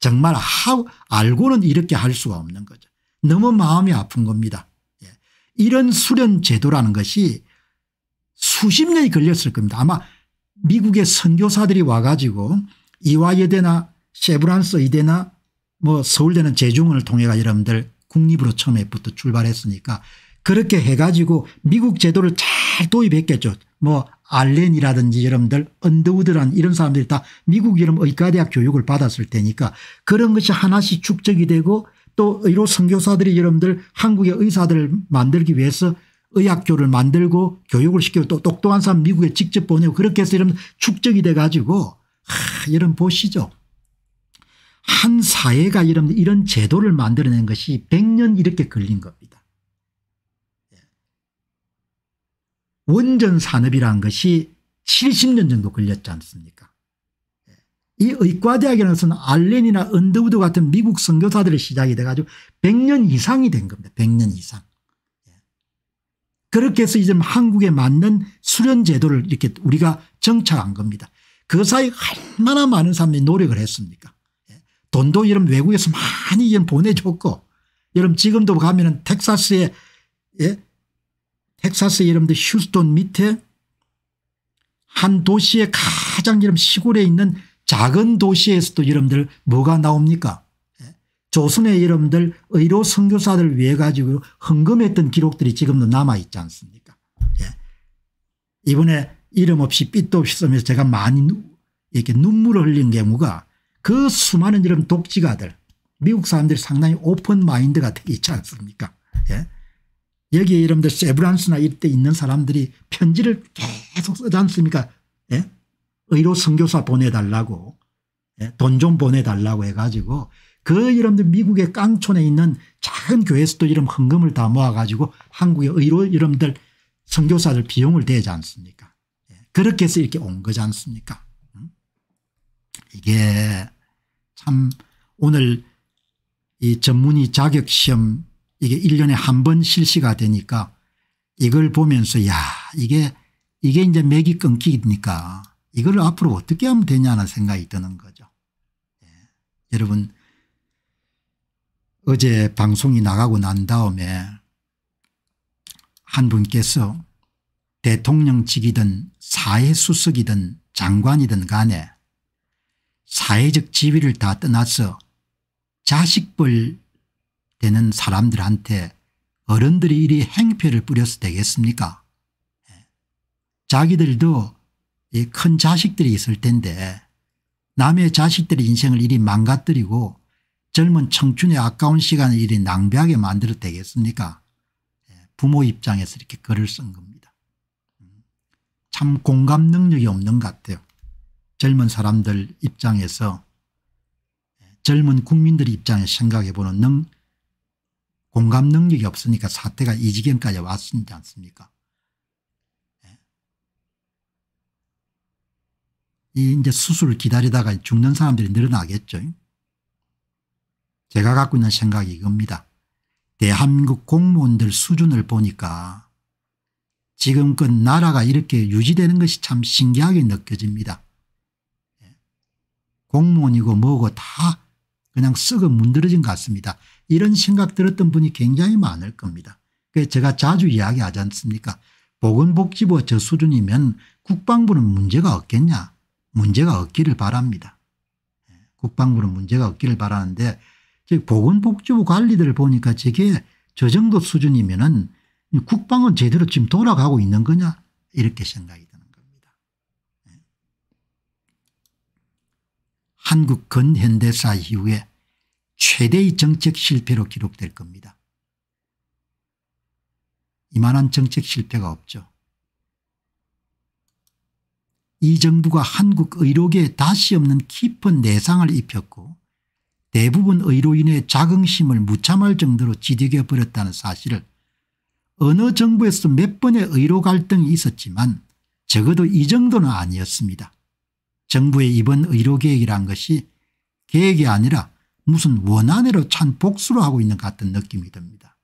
정말 하, 알고는 이렇게 할 수가 없는 거죠. 너무 마음이 아픈 겁니다. 예. 이런 수련 제도라는 것이 수십 년이 걸렸을 겁니다. 아마 미국의 선교사들이 와가지고 이화여대나 세브란스 이대나 뭐 서울대는 재중원을 통해가 여러분들 국립으로 처음에부터 출발했으니까 그렇게 해가지고 미국 제도를 잘 도입했겠죠. 뭐 알렌이라든지 여러분들 언더우드란 이런 사람들이 다 미국 이름 의과대학 교육을 받았을 테니까 그런 것이 하나씩 축적이 되고 또 의료 선교사들이 여러분들 한국의 의사들을 만들기 위해서 의학교를 만들고 교육을 시키고 또 똑똑한 사람 미국에 직접 보내고 그렇게 해서 이런 축적이 돼 가지고 하, 이런 보시죠. 한 사회가 이런, 이런 제도를 만들어낸 것이 100년 이렇게 걸린 겁니다. 예. 원전 산업이란 것이 70년 정도 걸렸지 않습니까 예. 이 의과대학이라는 알렌이나 언더우드 같은 미국 선교사들의 시작이 돼가지고 100년 이상이 된 겁니다. 100년 이상. 예. 그렇게 해서 이제 한국에 맞는 수련 제도를 이렇게 우리가 정착한 겁니다. 그 사이 얼마나 많은 사람들이 노력을 했습니까 돈도 여러분 외국에서 많이 보내줬고 여러분 지금도 가면은 텍사스에 예? 텍사스 여러분들 휴스턴 밑에 한 도시의 가장 여러분 시골에 있는 작은 도시에서도 여러분들 뭐가 나옵니까? 예? 조선의 여러분들 의료 선교사들 위해 가지고 헌금했던 기록들이 지금도 남아있지 않습니까? 예? 이번에 이름 없이 삐도 없이 쓰면서 제가 많이 이렇게 눈물을 흘린 경우가 그 수많은 이런 독지가들 미국 사람들이 상당히 오픈 마인드가 되게 있지 않습니까 예. 여기에 이름들 세브란스나 이때 있는 사람들이 편지를 계속 쓰지 않습니까 예. 의료 선교사 보내달라고 예. 돈 좀 보내달라고 해가지고 그 이름들 미국의 깡촌에 있는 작은 교회에서도 이런 헌금을 다 모아가지고 한국의 의료 이름들 선교사들 비용을 대지 않습니까 예? 그렇게 해서 이렇게 온 거지 않습니까 음? 이게 참 오늘 이 전문의 자격시험 이게 1년에 한 번 실시가 되니까 이걸 보면서 야 이게 이게 이제 맥이 끊기니까 이걸 앞으로 어떻게 하면 되냐는 생각이 드는 거죠. 예. 여러분 어제 방송이 나가고 난 다음에 한 분께서 대통령직이든 사회수석이든 장관이든 간에 사회적 지위를 다 떠나서 자식벌 되는 사람들한테 어른들이 이리 행패를 뿌려서 되겠습니까 예. 자기들도 큰 자식들이 있을 텐데 남의 자식들의 인생을 이리 망가뜨리고 젊은 청춘의 아까운 시간을 이리 낭비하게 만들어 되겠습니까 예. 부모 입장에서 이렇게 글을 쓴 겁니다. 음. 참 공감 능력이 없는 것 같아요. 젊은 사람들 입장에서 젊은 국민들 입장에서 생각해 보는 능, 공감 능력이 없으니까 사태가 이 지경까지 왔지 않습니까 예. 이 이제 수술을 기다리다가 죽는 사람들이 늘어나겠죠. 제가 갖고 있는 생각이 이겁니다. 대한민국 공무원들 수준을 보니까 지금껏 나라가 이렇게 유지되는 것이 참 신기하게 느껴집니다. 공무원이고 뭐고 다 그냥 썩어 문드러진 것 같습니다. 이런 생각 들었던 분이 굉장히 많을 겁니다. 제가 자주 이야기하지 않습니까 보건복지부 저 수준이면 국방부는 문제가 없겠냐 문제가 없기를 바랍니다. 예, 국방부는 문제가 없기를 바라는데 즉 보건복지부 관리들을 보니까 저게 저 정도 수준이면 은 국방은 제대로 지금 돌아가고 있는 거냐 이렇게 생각이 한국 근현대사 이후에 최대의 정책 실패로 기록될 겁니다. 이만한 정책 실패가 없죠. 이 정부가 한국 의료계에 다시 없는 깊은 내상을 입혔고 대부분 의료인의 자긍심을 무참할 정도로 지득해버렸다는 사실을 어느 정부에서 몇 번의 의료 갈등이 있었지만 적어도 이 정도는 아니었습니다. 정부의 이번 의료계획이란 것이 계획이 아니라 무슨 원안으로 찬 복수로 하고 있는 것 같은 느낌이 듭니다.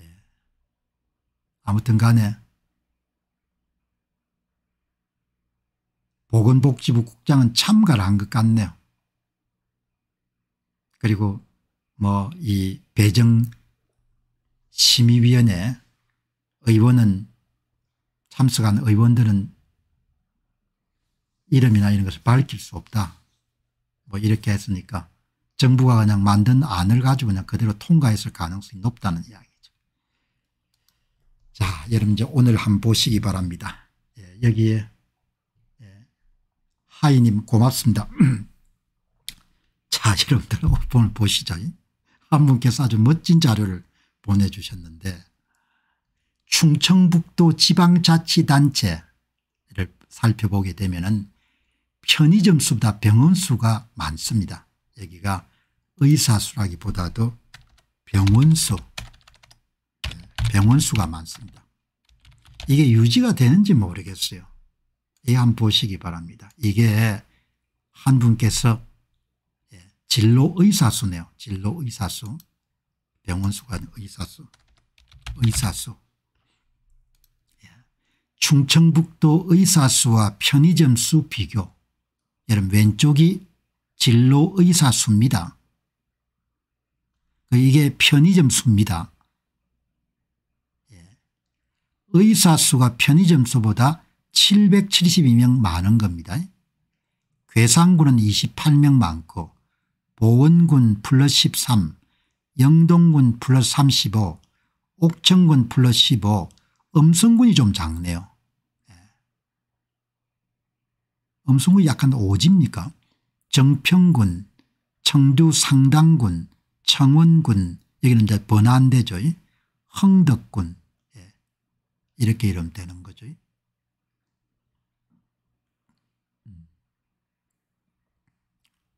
예. 아무튼 간에 보건복지부 국장은 참가를 한 것 같네요. 그리고 뭐 이 배정 심의위원회 의원은 참석한 의원들은 이름이나 이런 것을 밝힐 수 없다. 뭐 이렇게 했으니까 정부가 그냥 만든 안을 가지고 그냥 그대로 통과했을 가능성이 높다는 이야기죠. 자, 여러분 이제 오늘 한번 보시기 바랍니다. 예, 여기에 예, 하이님 고맙습니다. (clears throat) 자, 여러분들 오늘 보시죠. 한 분께서 아주 멋진 자료를 보내주셨는데 충청북도 지방자치단체를 살펴보게 되면 은 편의점 수보다 병원 수가 많습니다. 여기가 의사 수라기보다도 병원 수 예, 병원 수가 많습니다. 이게 유지가 되는지 모르겠어요. 이 예, 한번 보시기 바랍니다. 이게 한 분께서 예, 진로 의사수네요. 진로 의사수. 병원수가 의사수. 의사수. 충청북도 의사수와 편의점 수 비교 여러분 왼쪽이 진로 의사수입니다. 그 이게 편의점 수입니다. 예. 의사수가 편의점 수보다 772명 많은 겁니다. 괴산군은 28명 많고 보원군 플러스 13, 영동군 플러스 35, 옥천군 플러스 15, 음성군이 좀 작네요. 음성이 약한 오지입니까 정평군 청두 상당군 청원군 여기는 이제 번안대죠. 흥덕군 예. 이렇게 이름되는 거죠. 음.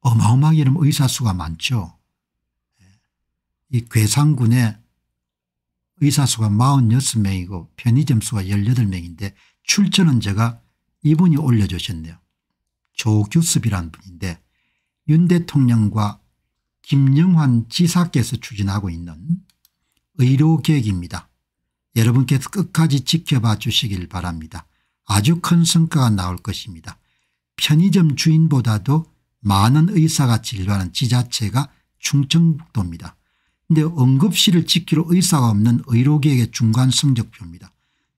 어마어마하게 이름 의사수가 많죠. 예. 이 괴상군에 의사수가 46명이고 편의점수가 18명인데 출처는 제가 이분이 올려주셨네요. 조규섭이란 분인데 윤 대통령과 김영환 지사께서 추진하고 있는 의료계획입니다. 여러분께서 끝까지 지켜봐 주시길 바랍니다. 아주 큰 성과가 나올 것입니다. 편의점 주인보다도 많은 의사가 진료하는 지자체가 충청북도입니다. 근데 응급실을 지키러 의사가 없는 의료계획의 중간 성적표입니다.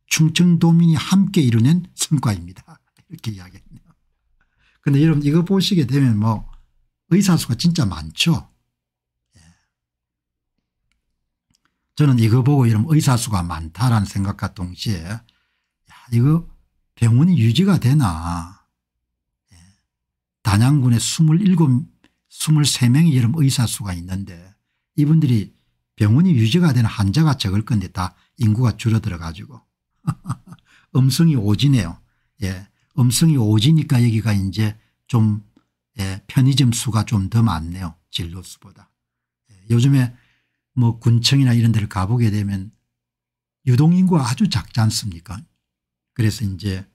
충청도민이 함께 이뤄낸 성과입니다. (laughs) 이렇게 이야기합니다. 근데 여러분 이거 보시게 되면 뭐 의사수가 진짜 많죠. 예. 저는 이거 보고 이런 의사수가 많다라는 생각과 동시에 야, 이거 병원이 유지가 되나. 예. 단양군에 27, 23명의 이런 의사수가 있는데 이분들이 병원이 유지가 되는 환자가 적을 건데 다 인구가 줄어들어 가지고 (laughs) 음성이 오지네요. 예. 음성이 오지니까 여기가 이제 좀 예, 편의점 수가 좀 더 많네요. 진로 수보다. 예, 요즘에 뭐 군청이나 이런 데를 가보게 되면 유동인구가 아주 작지 않습니까? 그래서 이제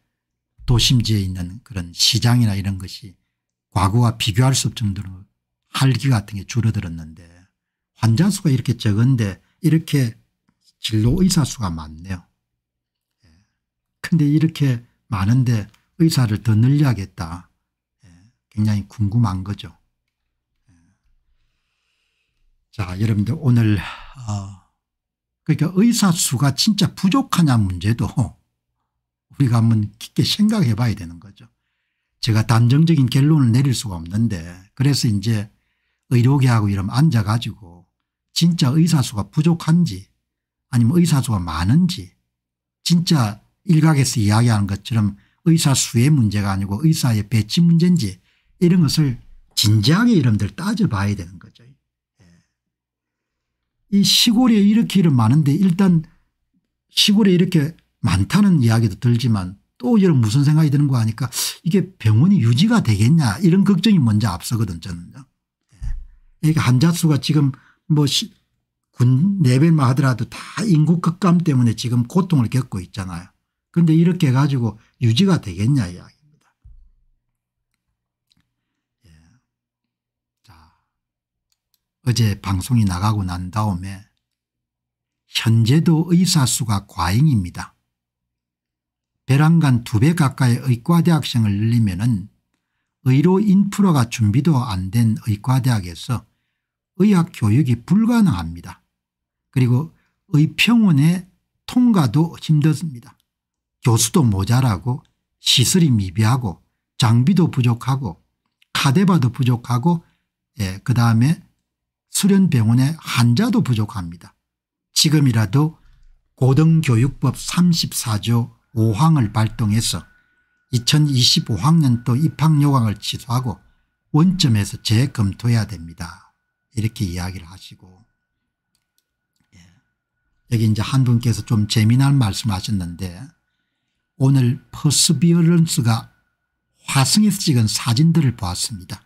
도심지에 있는 그런 시장이나 이런 것이 과거와 비교할 수 없을 정도로 할기 같은 게 줄어들었는데 환자 수가 이렇게 적은데 이렇게 진로 의사 수가 많네요. 예, 근데 이렇게 많은데 의사를 더 늘려야겠다. 예, 굉장히 궁금한 거죠. 예. 자 여러분들 오늘 어 그러니까 의사 수가 진짜 부족하냐 문제도 (laughs) 우리가 한번 깊게 생각해 봐야 되는 거죠. 제가 단정적인 결론을 내릴 수가 없는데 그래서 이제 의료계하고 이러면 앉아가지고 진짜 의사 수가 부족한지 아니면 의사 수가 많은지 진짜 일각에서 이야기하는 것처럼 의사 수의 문제가 아니고 의사의 배치 문제인지 이런 것을 진지하게 이름들 따져봐야 되는 거죠. 예. 이 시골에 이렇게 이름 많은데 일단 시골에 이렇게 많다는 이야기도 들지만 또 이런 무슨 생각이 드는 거 하니까 이게 병원이 유지가 되겠냐 이런 걱정이 먼저 앞서거든 저는요. 그러 예. 환자 수가 지금 뭐군 레벨만 하더라도 다 인구 급감 때문에 지금 고통을 겪고 있잖아요. 그런데 이렇게 가지고 유지가 되겠냐 이야기입니다. 예. 자, 어제 방송이 나가고 난 다음에 현재도 의사수가 과잉입니다. 배란간 두 배 가까이 의과대학생을 늘리면 의료 인프라가 준비도 안 된 의과대학에서 의학 교육이 불가능합니다. 그리고 의평원의 통과도 힘들니다 교수도 모자라고 시설이 미비하고 장비도 부족하고 카데바도 부족하고 예, 그다음에 수련병원의 환자도 부족합니다. 지금이라도 고등교육법 34조 5항을 발동해서 2025학년도 입학요강을 취소하고 원점에서 재검토해야 됩니다. 이렇게 이야기를 하시고 예. 여기 이제 한 분께서 좀 재미난 말씀하셨는데 오늘 퍼스비어런스가 화성에서 찍은 사진들을 보았습니다.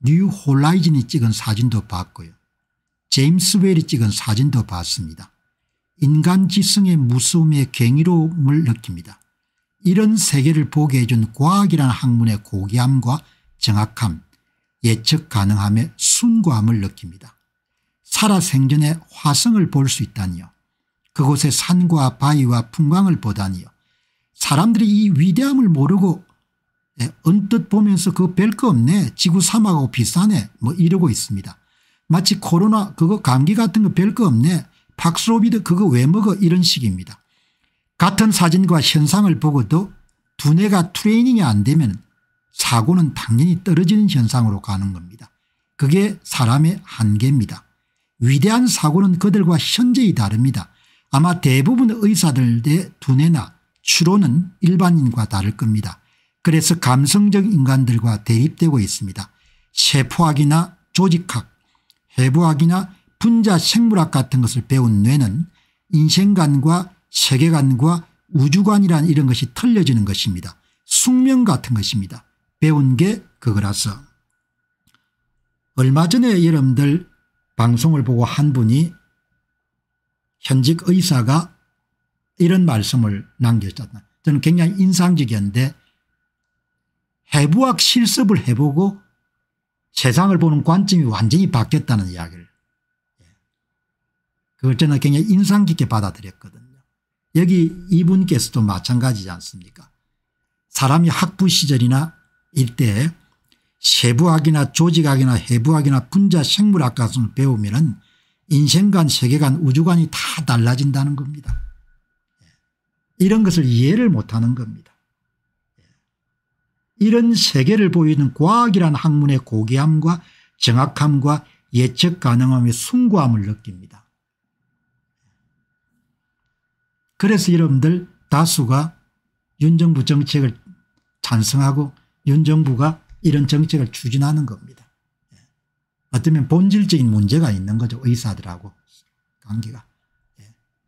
뉴 홀라이즌이 찍은 사진도 봤고요. 제임스 웰이 찍은 사진도 봤습니다. 인간 지성의 무서움에 갱이로움을 느낍니다. 이런 세계를 보게 해준 과학이라는 학문의 고귀함과 정확함, 예측 가능함의 순고함을 느낍니다. 살아생전에 화성을 볼 수 있다니요. 그곳의 산과 바위와 풍광을 보다니요. 사람들이 이 위대함을 모르고 예, 언뜻 보면서 그 별거 없네 지구 사막하고 비슷하네 뭐 이러고 있습니다. 마치 코로나 그거 감기 같은 거 별거 없네 박스로비드 그거 왜 먹어 이런 식입니다. 같은 사진과 현상을 보고도 두뇌가 트레이닝이 안 되면 사고는 당연히 떨어지는 현상으로 가는 겁니다. 그게 사람의 한계입니다. 위대한 사고는 그들과 현재의 다릅니다. 아마 대부분 의사들 의 두뇌나 추론은 일반인과 다를 겁니다. 그래서 감성적 인간들과 대립되고 있습니다. 세포학이나 조직학, 해부학이나 분자 생물학 같은 것을 배운 뇌는 인생관과 세계관과 우주관이란 이런 것이 틀려지는 것입니다. 숙명 같은 것입니다. 배운 게 그거라서. 얼마 전에 여러분들 방송을 보고 한 분이 현직 의사가 이런 말씀을 남겼잖아요. 저는 굉장히 인상적이었는데 해부학 실습을 해보고 세상을 보는 관점이 완전히 바뀌었다는 이야기를 예. 그걸 저는 굉장히 인상 깊게 받아들였거든요. 여기 이분께서도 마찬가지지 않습니까 사람이 학부 시절이나 이때 세부학이나 조직학이나 해부학이나 분자 생물학 같은 배우면 인생관 세계관 우주관이 다 달라진다는 겁니다. 이런 것을 이해를 못하는 겁니다. 예. 이런 세계를 보이는 과학이란 학문의 고귀함과 정확함과 예측 가능함의 숭고함을 느낍니다. 예. 그래서 여러분들 다수가 윤정부 정책을 찬성하고 윤정부가 이런 정책을 추진하는 겁니다. 예. 어쩌면 본질적인 문제가 있는 거죠. 의사들하고 관계가.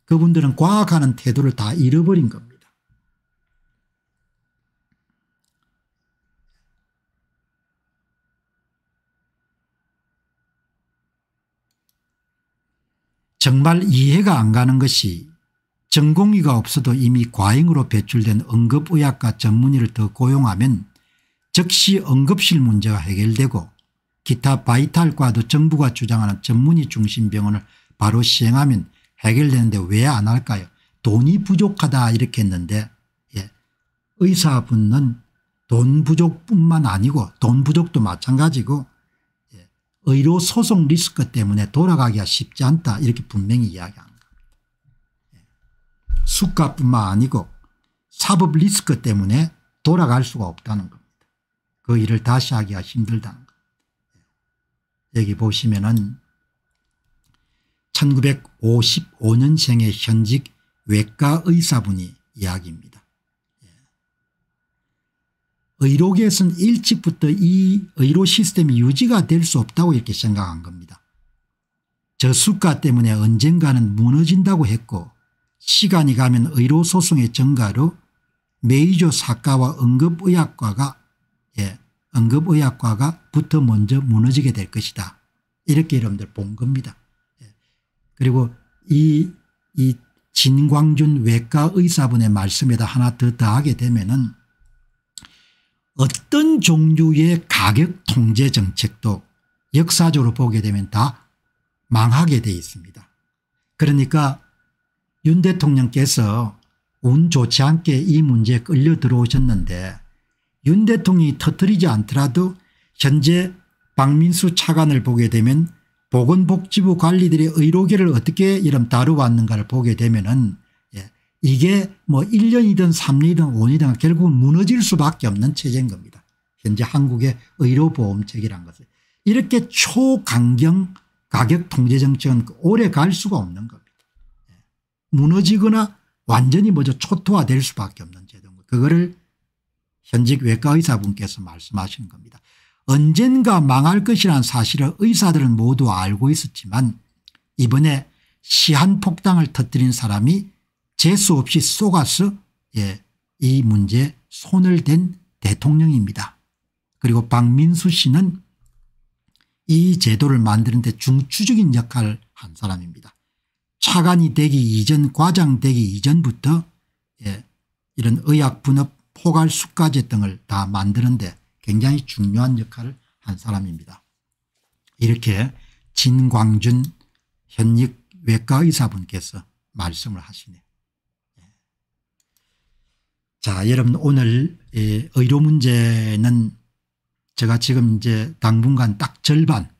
그분들은 과학하는 태도를 다 잃어버린 겁니다. 정말 이해가 안 가는 것이 전공의가 없어도 이미 과잉으로 배출된 응급의학과 전문의를 더 고용하면 즉시 응급실 문제가 해결되고 기타 바이탈과도 정부가 주장하는 전문의 중심 병원을 바로 시행하면 해결되는데 왜 안 할까요 돈이 부족하다 이렇게 했는데 예. 의사분은 돈 부족뿐만 아니고 돈 부족도 마찬가지고 예. 의료 소송 리스크 때문에 돌아가기가 쉽지 않다 이렇게 분명히 이야기합니다. 예. 수가뿐만 아니고 사법 리스크 때문에 돌아갈 수가 없다는 겁니다. 그 일을 다시 하기가 힘들다는 겁니다. 예. 여기 보시면은 1955년생의 현직 외과 의사분이 이야기입니다. 예. 의료계에서는 일찍부터 이 의료 시스템이 유지가 될 수 없다고 이렇게 생각한 겁니다. 저수가 때문에 언젠가는 무너진다고 했고 시간이 가면 의료소송의 증가로 메이저 사과와 응급의학과가 예, 응급의학과가 부터 먼저 무너지게 될 것이다. 이렇게 여러분들 본 겁니다. 그리고 이, 이 진광준 외과 의사분의 말씀에다 하나 더 더하게 되면은 어떤 종류의 가격 통제 정책도 역사적으로 보게 되면 다 망하게 돼 있습니다. 그러니까 윤 대통령께서 운 좋지 않게 이 문제에 끌려 들어오셨는데 윤 대통령이 터뜨리지 않더라도 현재 박민수 차관을 보게 되면 보건복지부 관리들의 의료계를 어떻게 이런 다루왔는가를 보게 되면은 예, 이게 뭐 1년이든 3년이든 5년이든 결국은 무너질 수밖에 없는 체제인 겁니다. 현재 한국의 의료보험체계란 것은 이렇게 초강경 가격 통제 정책은 오래 갈 수가 없는 겁니다. 예, 무너지거나 완전히 먼저 초토화될 수밖에 없는 제도인 거 그거를 현직 외과의사분께서 말씀하시 겁니다. 언젠가 망할 것이라는 사실을 의사들은 모두 알고 있었지만 이번에 시한폭탄을 터뜨린 사람이 재수없이 쏘가서 예, 이 문제에 손을 댄 대통령입니다. 그리고 박민수 씨는 이 제도를 만드는 데 중추적인 역할을 한 사람입니다. 차관이 되기 이전 과장 되기 이전부터 예, 이런 의약분업 포괄수까지 등을 다 만드는데 굉장히 중요한 역할을 한 사람입니다. 이렇게 진광준 현역 외과의사분께서 말씀을 하시네요. 예. 자 여러분 오늘 의료 문제는 제가 지금 이제 당분간 딱 절반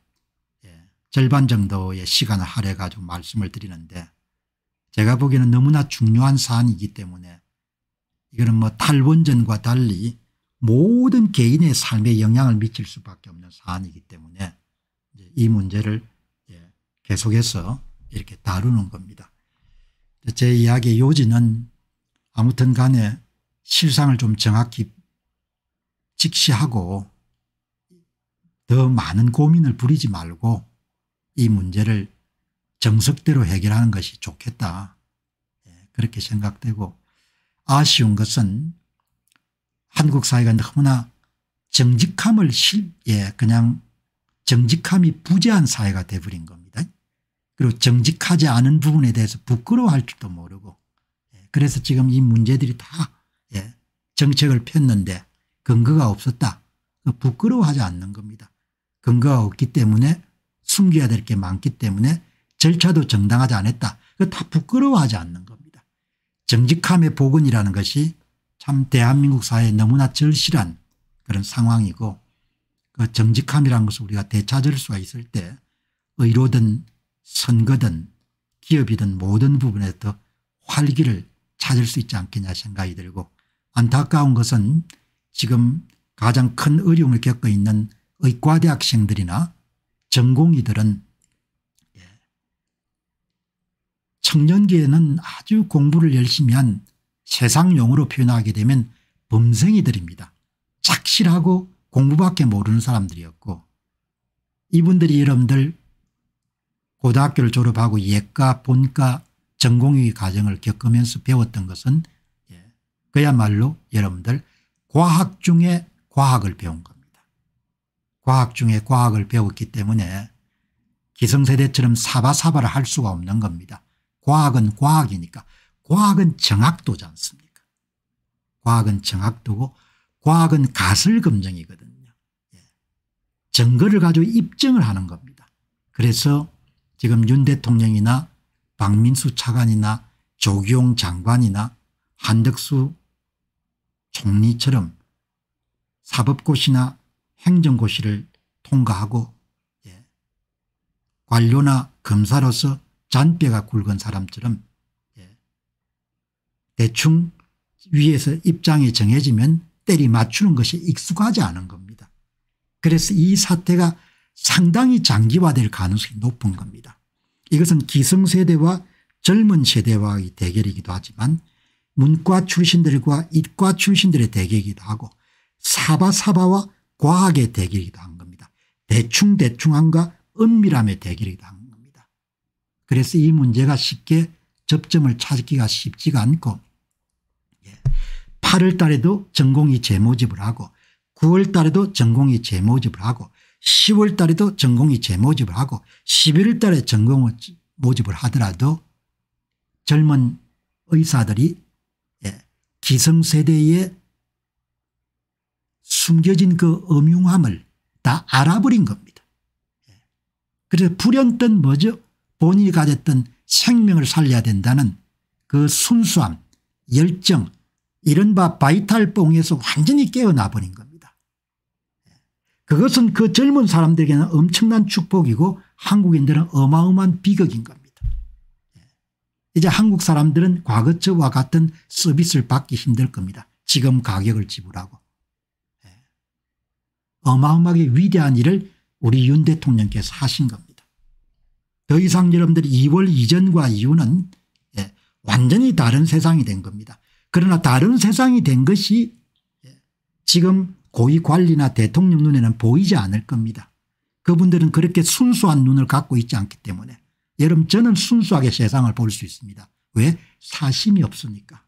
예, 절반 정도의 시간을 할애 가지고 말씀을 드리는데 제가 보기에는 너무나 중요한 사안이기 때문에 이거는 뭐 탈원전과 달리 모든 개인의 삶에 영향을 미칠 수밖에 없는 사안이기 때문에 이 문제를 계속해서 이렇게 다루는 겁니다. 제 이야기의 요지는 아무튼 간에 실상을 좀 정확히 직시하고 더 많은 고민을 부리지 말고 이 문제를 정석대로 해결하는 것이 좋겠다 예, 그렇게 생각되고 아쉬운 것은 한국 사회가 너무나 정직함을 실, 예, 그냥 정직함이 부재한 사회가 돼버린 겁니다. 그리고 정직하지 않은 부분에 대해서 부끄러워할 줄도 모르고 예, 그래서 지금 이 문제들이 다 예, 정책을 폈는데 근거가 없었다. 그 부끄러워하지 않는 겁니다. 근거가 없기 때문에 숨겨야 될 게 많기 때문에 절차도 정당하지 않았다. 그 다 부끄러워하지 않는 겁니다. 정직함의 복원이라는 것이 참 대한민국 사회에 너무나 절실한 그런 상황이고 그 정직함이라는 것을 우리가 되찾을 수가 있을 때 의료든 선거든 기업이든 모든 부분에 더 활기를 찾을 수 있지 않겠냐 생각이 들고 안타까운 것은 지금 가장 큰 어려움을 겪고 있는 의과대학생들이나 전공의들은 예, 청년기에는 아주 공부를 열심히 한 세상용으로 표현하게 되면 범생이들입니다. 착실하고 공부밖에 모르는 사람들이었고 이분들이 여러분들 고등학교를 졸업하고 예과 본과 전공의 과정을 겪으면서 배웠던 것은 예, 그야말로 여러분들 과학 중에 과학을 배운 겁니다. 과학 중에 과학을 배웠기 때문에 기성세대처럼 사바사바를 할 수가 없는 겁니다. 과학은 과학이니까 과학은 정확도지 않습니까 과학은 정확도고 과학은 가설 검증이거든요. 예. 증거를 가지고 입증을 하는 겁니다. 그래서 지금 윤 대통령이나 박민수 차관이나 조기용 장관이나 한덕수 총리처럼 사법고시나 행정고시를 통과하고 예. 관료나 검사로서 잔뼈가 굵은 사람처럼 대충 위에서 입장이 정해지면 때리 맞추는 것이 익숙하지 않은 겁니다. 그래서 이 사태가 상당히 장기화될 가능성이 높은 겁니다. 이것은 기성세대와 젊은 세대와의 대결이기도 하지만 문과 출신들과 이과 출신들의 대결이기도 하고 사바사바와 과학의 대결이기도 한 겁니다. 대충대충함과 은밀함의 대결이기도 한 겁니다. 그래서 이 문제가 쉽게 접점을 찾기가 쉽지가 않고 8월 달에도 전공이 재모집을 하고 9월 달에도 전공이 재모집을 하고 10월 달에도 전공이 재모집을 하고 11월 달에 전공 모집을 하더라도 젊은 의사들이 예, 기성세대의 숨겨진 그 음흉함을 다 알아버린 겁니다. 예. 그래서 불현듯 뭐죠? 본인이 가졌던 생명을 살려야 된다는 그 순수함 열정 이른바 바이탈뽕에서 완전히 깨어나버린 겁니다. 그것은 그 젊은 사람들에게는 엄청난 축복이고 한국인들은 어마어마한 비극인 겁니다. 이제 한국 사람들은 과거처와 같은 서비스를 받기 힘들 겁니다. 지금 가격을 지불하고. 어마어마하게 위대한 일을 우리 윤 대통령께서 하신 겁니다. 더 이상 여러분들 2월 이전과 이후는 완전히 다른 세상이 된 겁니다. 그러나 다른 세상이 된 것이 예, 지금 고위 관리나 대통령 눈에는 보이지 않을 겁니다. 그분들은 그렇게 순수한 눈을 갖고 있지 않기 때문에 여러분 저는 순수하게 세상을 볼 수 있습니다. 왜? 사심이 없으니까.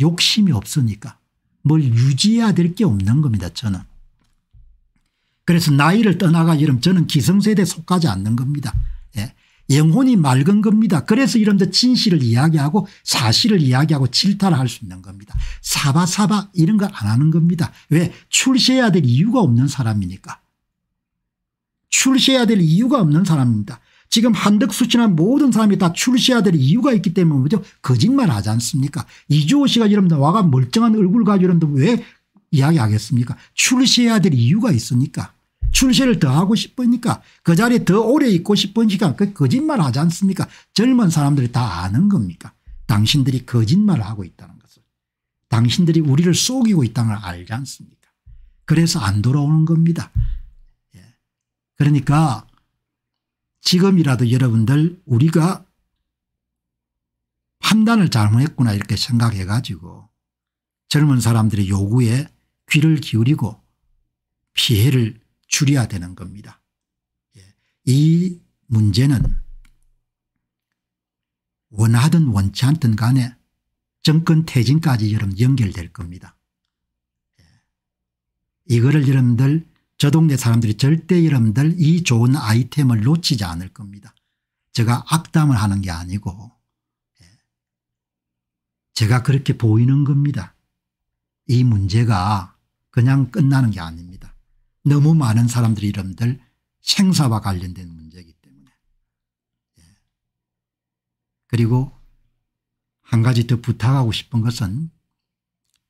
욕심이 없으니까. 뭘 유지해야 될 게 없는 겁니다 저는. 그래서 나이를 떠나가 여러분 저는 기성세대에 속하지 않는 겁니다. 예. 영혼이 맑은 겁니다. 그래서 이런데 진실을 이야기하고 사실을 이야기하고 질타를 할 수 있는 겁니다. 사바사바 이런 걸 안 하는 겁니다. 왜? 출시해야될 이유가 없는 사람이니까. 출시해야될 이유가 없는 사람입니다. 지금 한덕수 친한 모든 사람이 다 출시해야 될 이유가 있기 때문에 뭐죠? 거짓말 하지 않습니까? 이주호 씨가 여러분들 와가 멀쩡한 얼굴 가지고 여러분들 왜 이야기하겠습니까? 출시해야 될 이유가 있으니까. 출세를 더 하고 싶으니까 그 자리에 더 오래 있고 싶으니까 그 거짓말 하지 않습니까 젊은 사람들이 다 아는 겁니까 당신들이 거짓말을 하고 있다는 것을 당신들이 우리를 속이고 있다는 걸 알지 않습니까 그래서 안 돌아오는 겁니다 예. 그러니까 지금이라도 여러분들 우리가 판단을 잘못했구나 이렇게 생각해 가지고 젊은 사람들의 요구에 귀를 기울이고 피해를 줄여야 되는 겁니다. 예. 이 문제는 원하든 원치 않든 간에 정권 퇴진까지 여러분 연결될 겁니다. 예. 이거를 여러분들 저 동네 사람들이 절대 여러분들 이 좋은 아이템을 놓치지 않을 겁니다. 제가 악담을 하는 게 아니고 예. 제가 그렇게 보이는 겁니다. 이 문제가 그냥 끝나는 게 아닙니다. 너무 많은 사람들의 이름들 생사와 관련된 문제이기 때문에 예. 그리고 한 가지 더 부탁하고 싶은 것은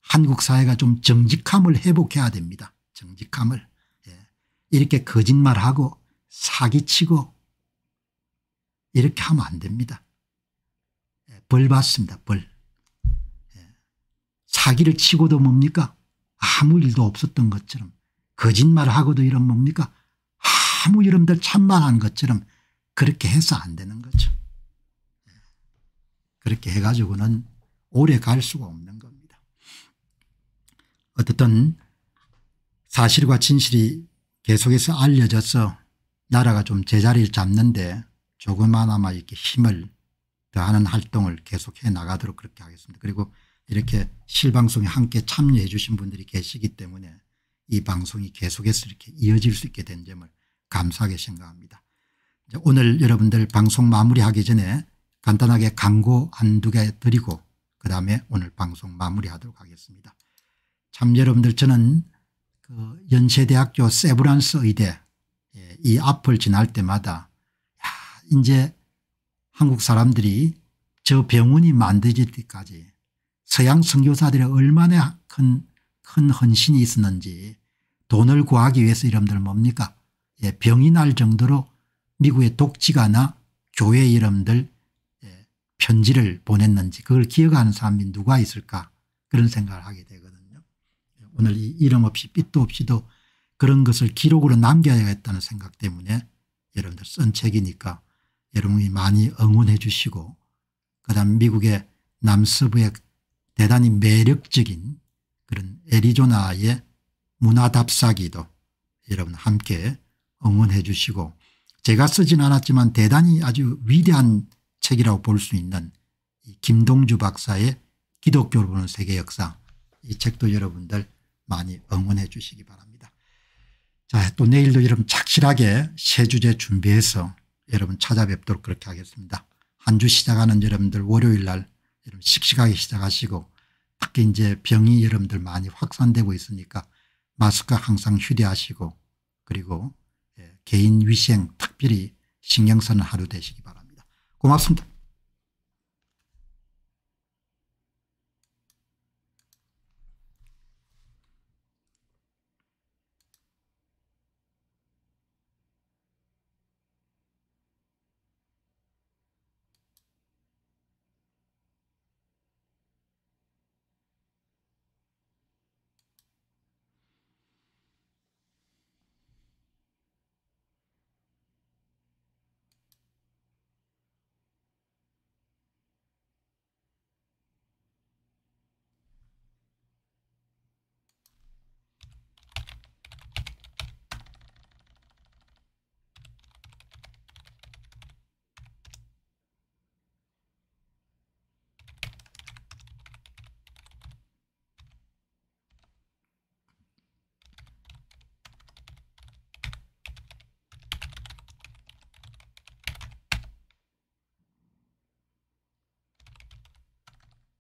한국 사회가 좀 정직함을 회복해야 됩니다. 정직함을 예. 이렇게 거짓말하고 사기치고 이렇게 하면 안 됩니다. 예. 벌 받습니다. 벌. 예. 사기를 치고도 뭡니까 아무 일도 없었던 것처럼 거짓말하고도 이런 뭡니까 아무 이름들 참말한 것처럼 그렇게 해서 안 되는 거죠. 예. 그렇게 해가지고는 오래 갈 수가 없는 겁니다. 어쨌든 사실과 진실이 계속해서 알려져서 나라가 좀 제자리를 잡는데 조그마나마 이렇게 힘을 더하는 활동을 계속해 나가도록 그렇게 하겠습니다. 그리고 이렇게 실방송에 함께 참여해 주신 분들이 계시기 때문에 이 방송이 계속해서 이렇게 이어질 수 있게 된 점을 감사하게 생각합니다. 오늘 여러분들 방송 마무리하기 전에 간단하게 광고 한두 개 드리고 그 다음에 오늘 방송 마무리하도록 하겠습니다. 참 여러분들 저는 그 연세대학교 세브란스 의대 예, 이 앞을 지날 때마다 야 이제 한국 사람들이 저 병원이 만들어질 때까지 서양 선교사들이 얼마나 큰큰 헌신이 있었는지 돈을 구하기 위해서 이름들 뭡니까 예, 병이 날 정도로 미국의 독지가나 교회 이름들 예, 편지를 보냈는지 그걸 기억하는 사람이 누가 있을까 그런 생각을 하게 되거든요. 예, 오늘 이 이름 없이 빛도 없이도 그런 것을 기록으로 남겨야겠다는 생각 때문에 여러분들 쓴 책이니까 여러분이 많이 응원해 주시고 그다음 미국의 남서부의 대단히 매력적인 그런 애리조나의 문화답사기도 여러분 함께 응원해 주시고 제가 쓰진 않았지만 대단히 아주 위대한 책이라고 볼 수 있는 김동주 박사의 기독교를 보는 세계 역사 이 책도 여러분들 많이 응원해 주시기 바랍니다. 자, 또 내일도 여러분 착실하게 새 주제 준비해서 여러분 찾아뵙도록 그렇게 하겠습니다. 한 주 시작하는 여러분들 월요일 날 여러분 씩씩하게 시작하시고 특히 이제 병이 여러분들 많이 확산되고 있으니까 마스크 항상 휴대하시고 그리고 예, 개인 위생 특별히 신경 쓰는 하루 되시기 바랍니다. 고맙습니다.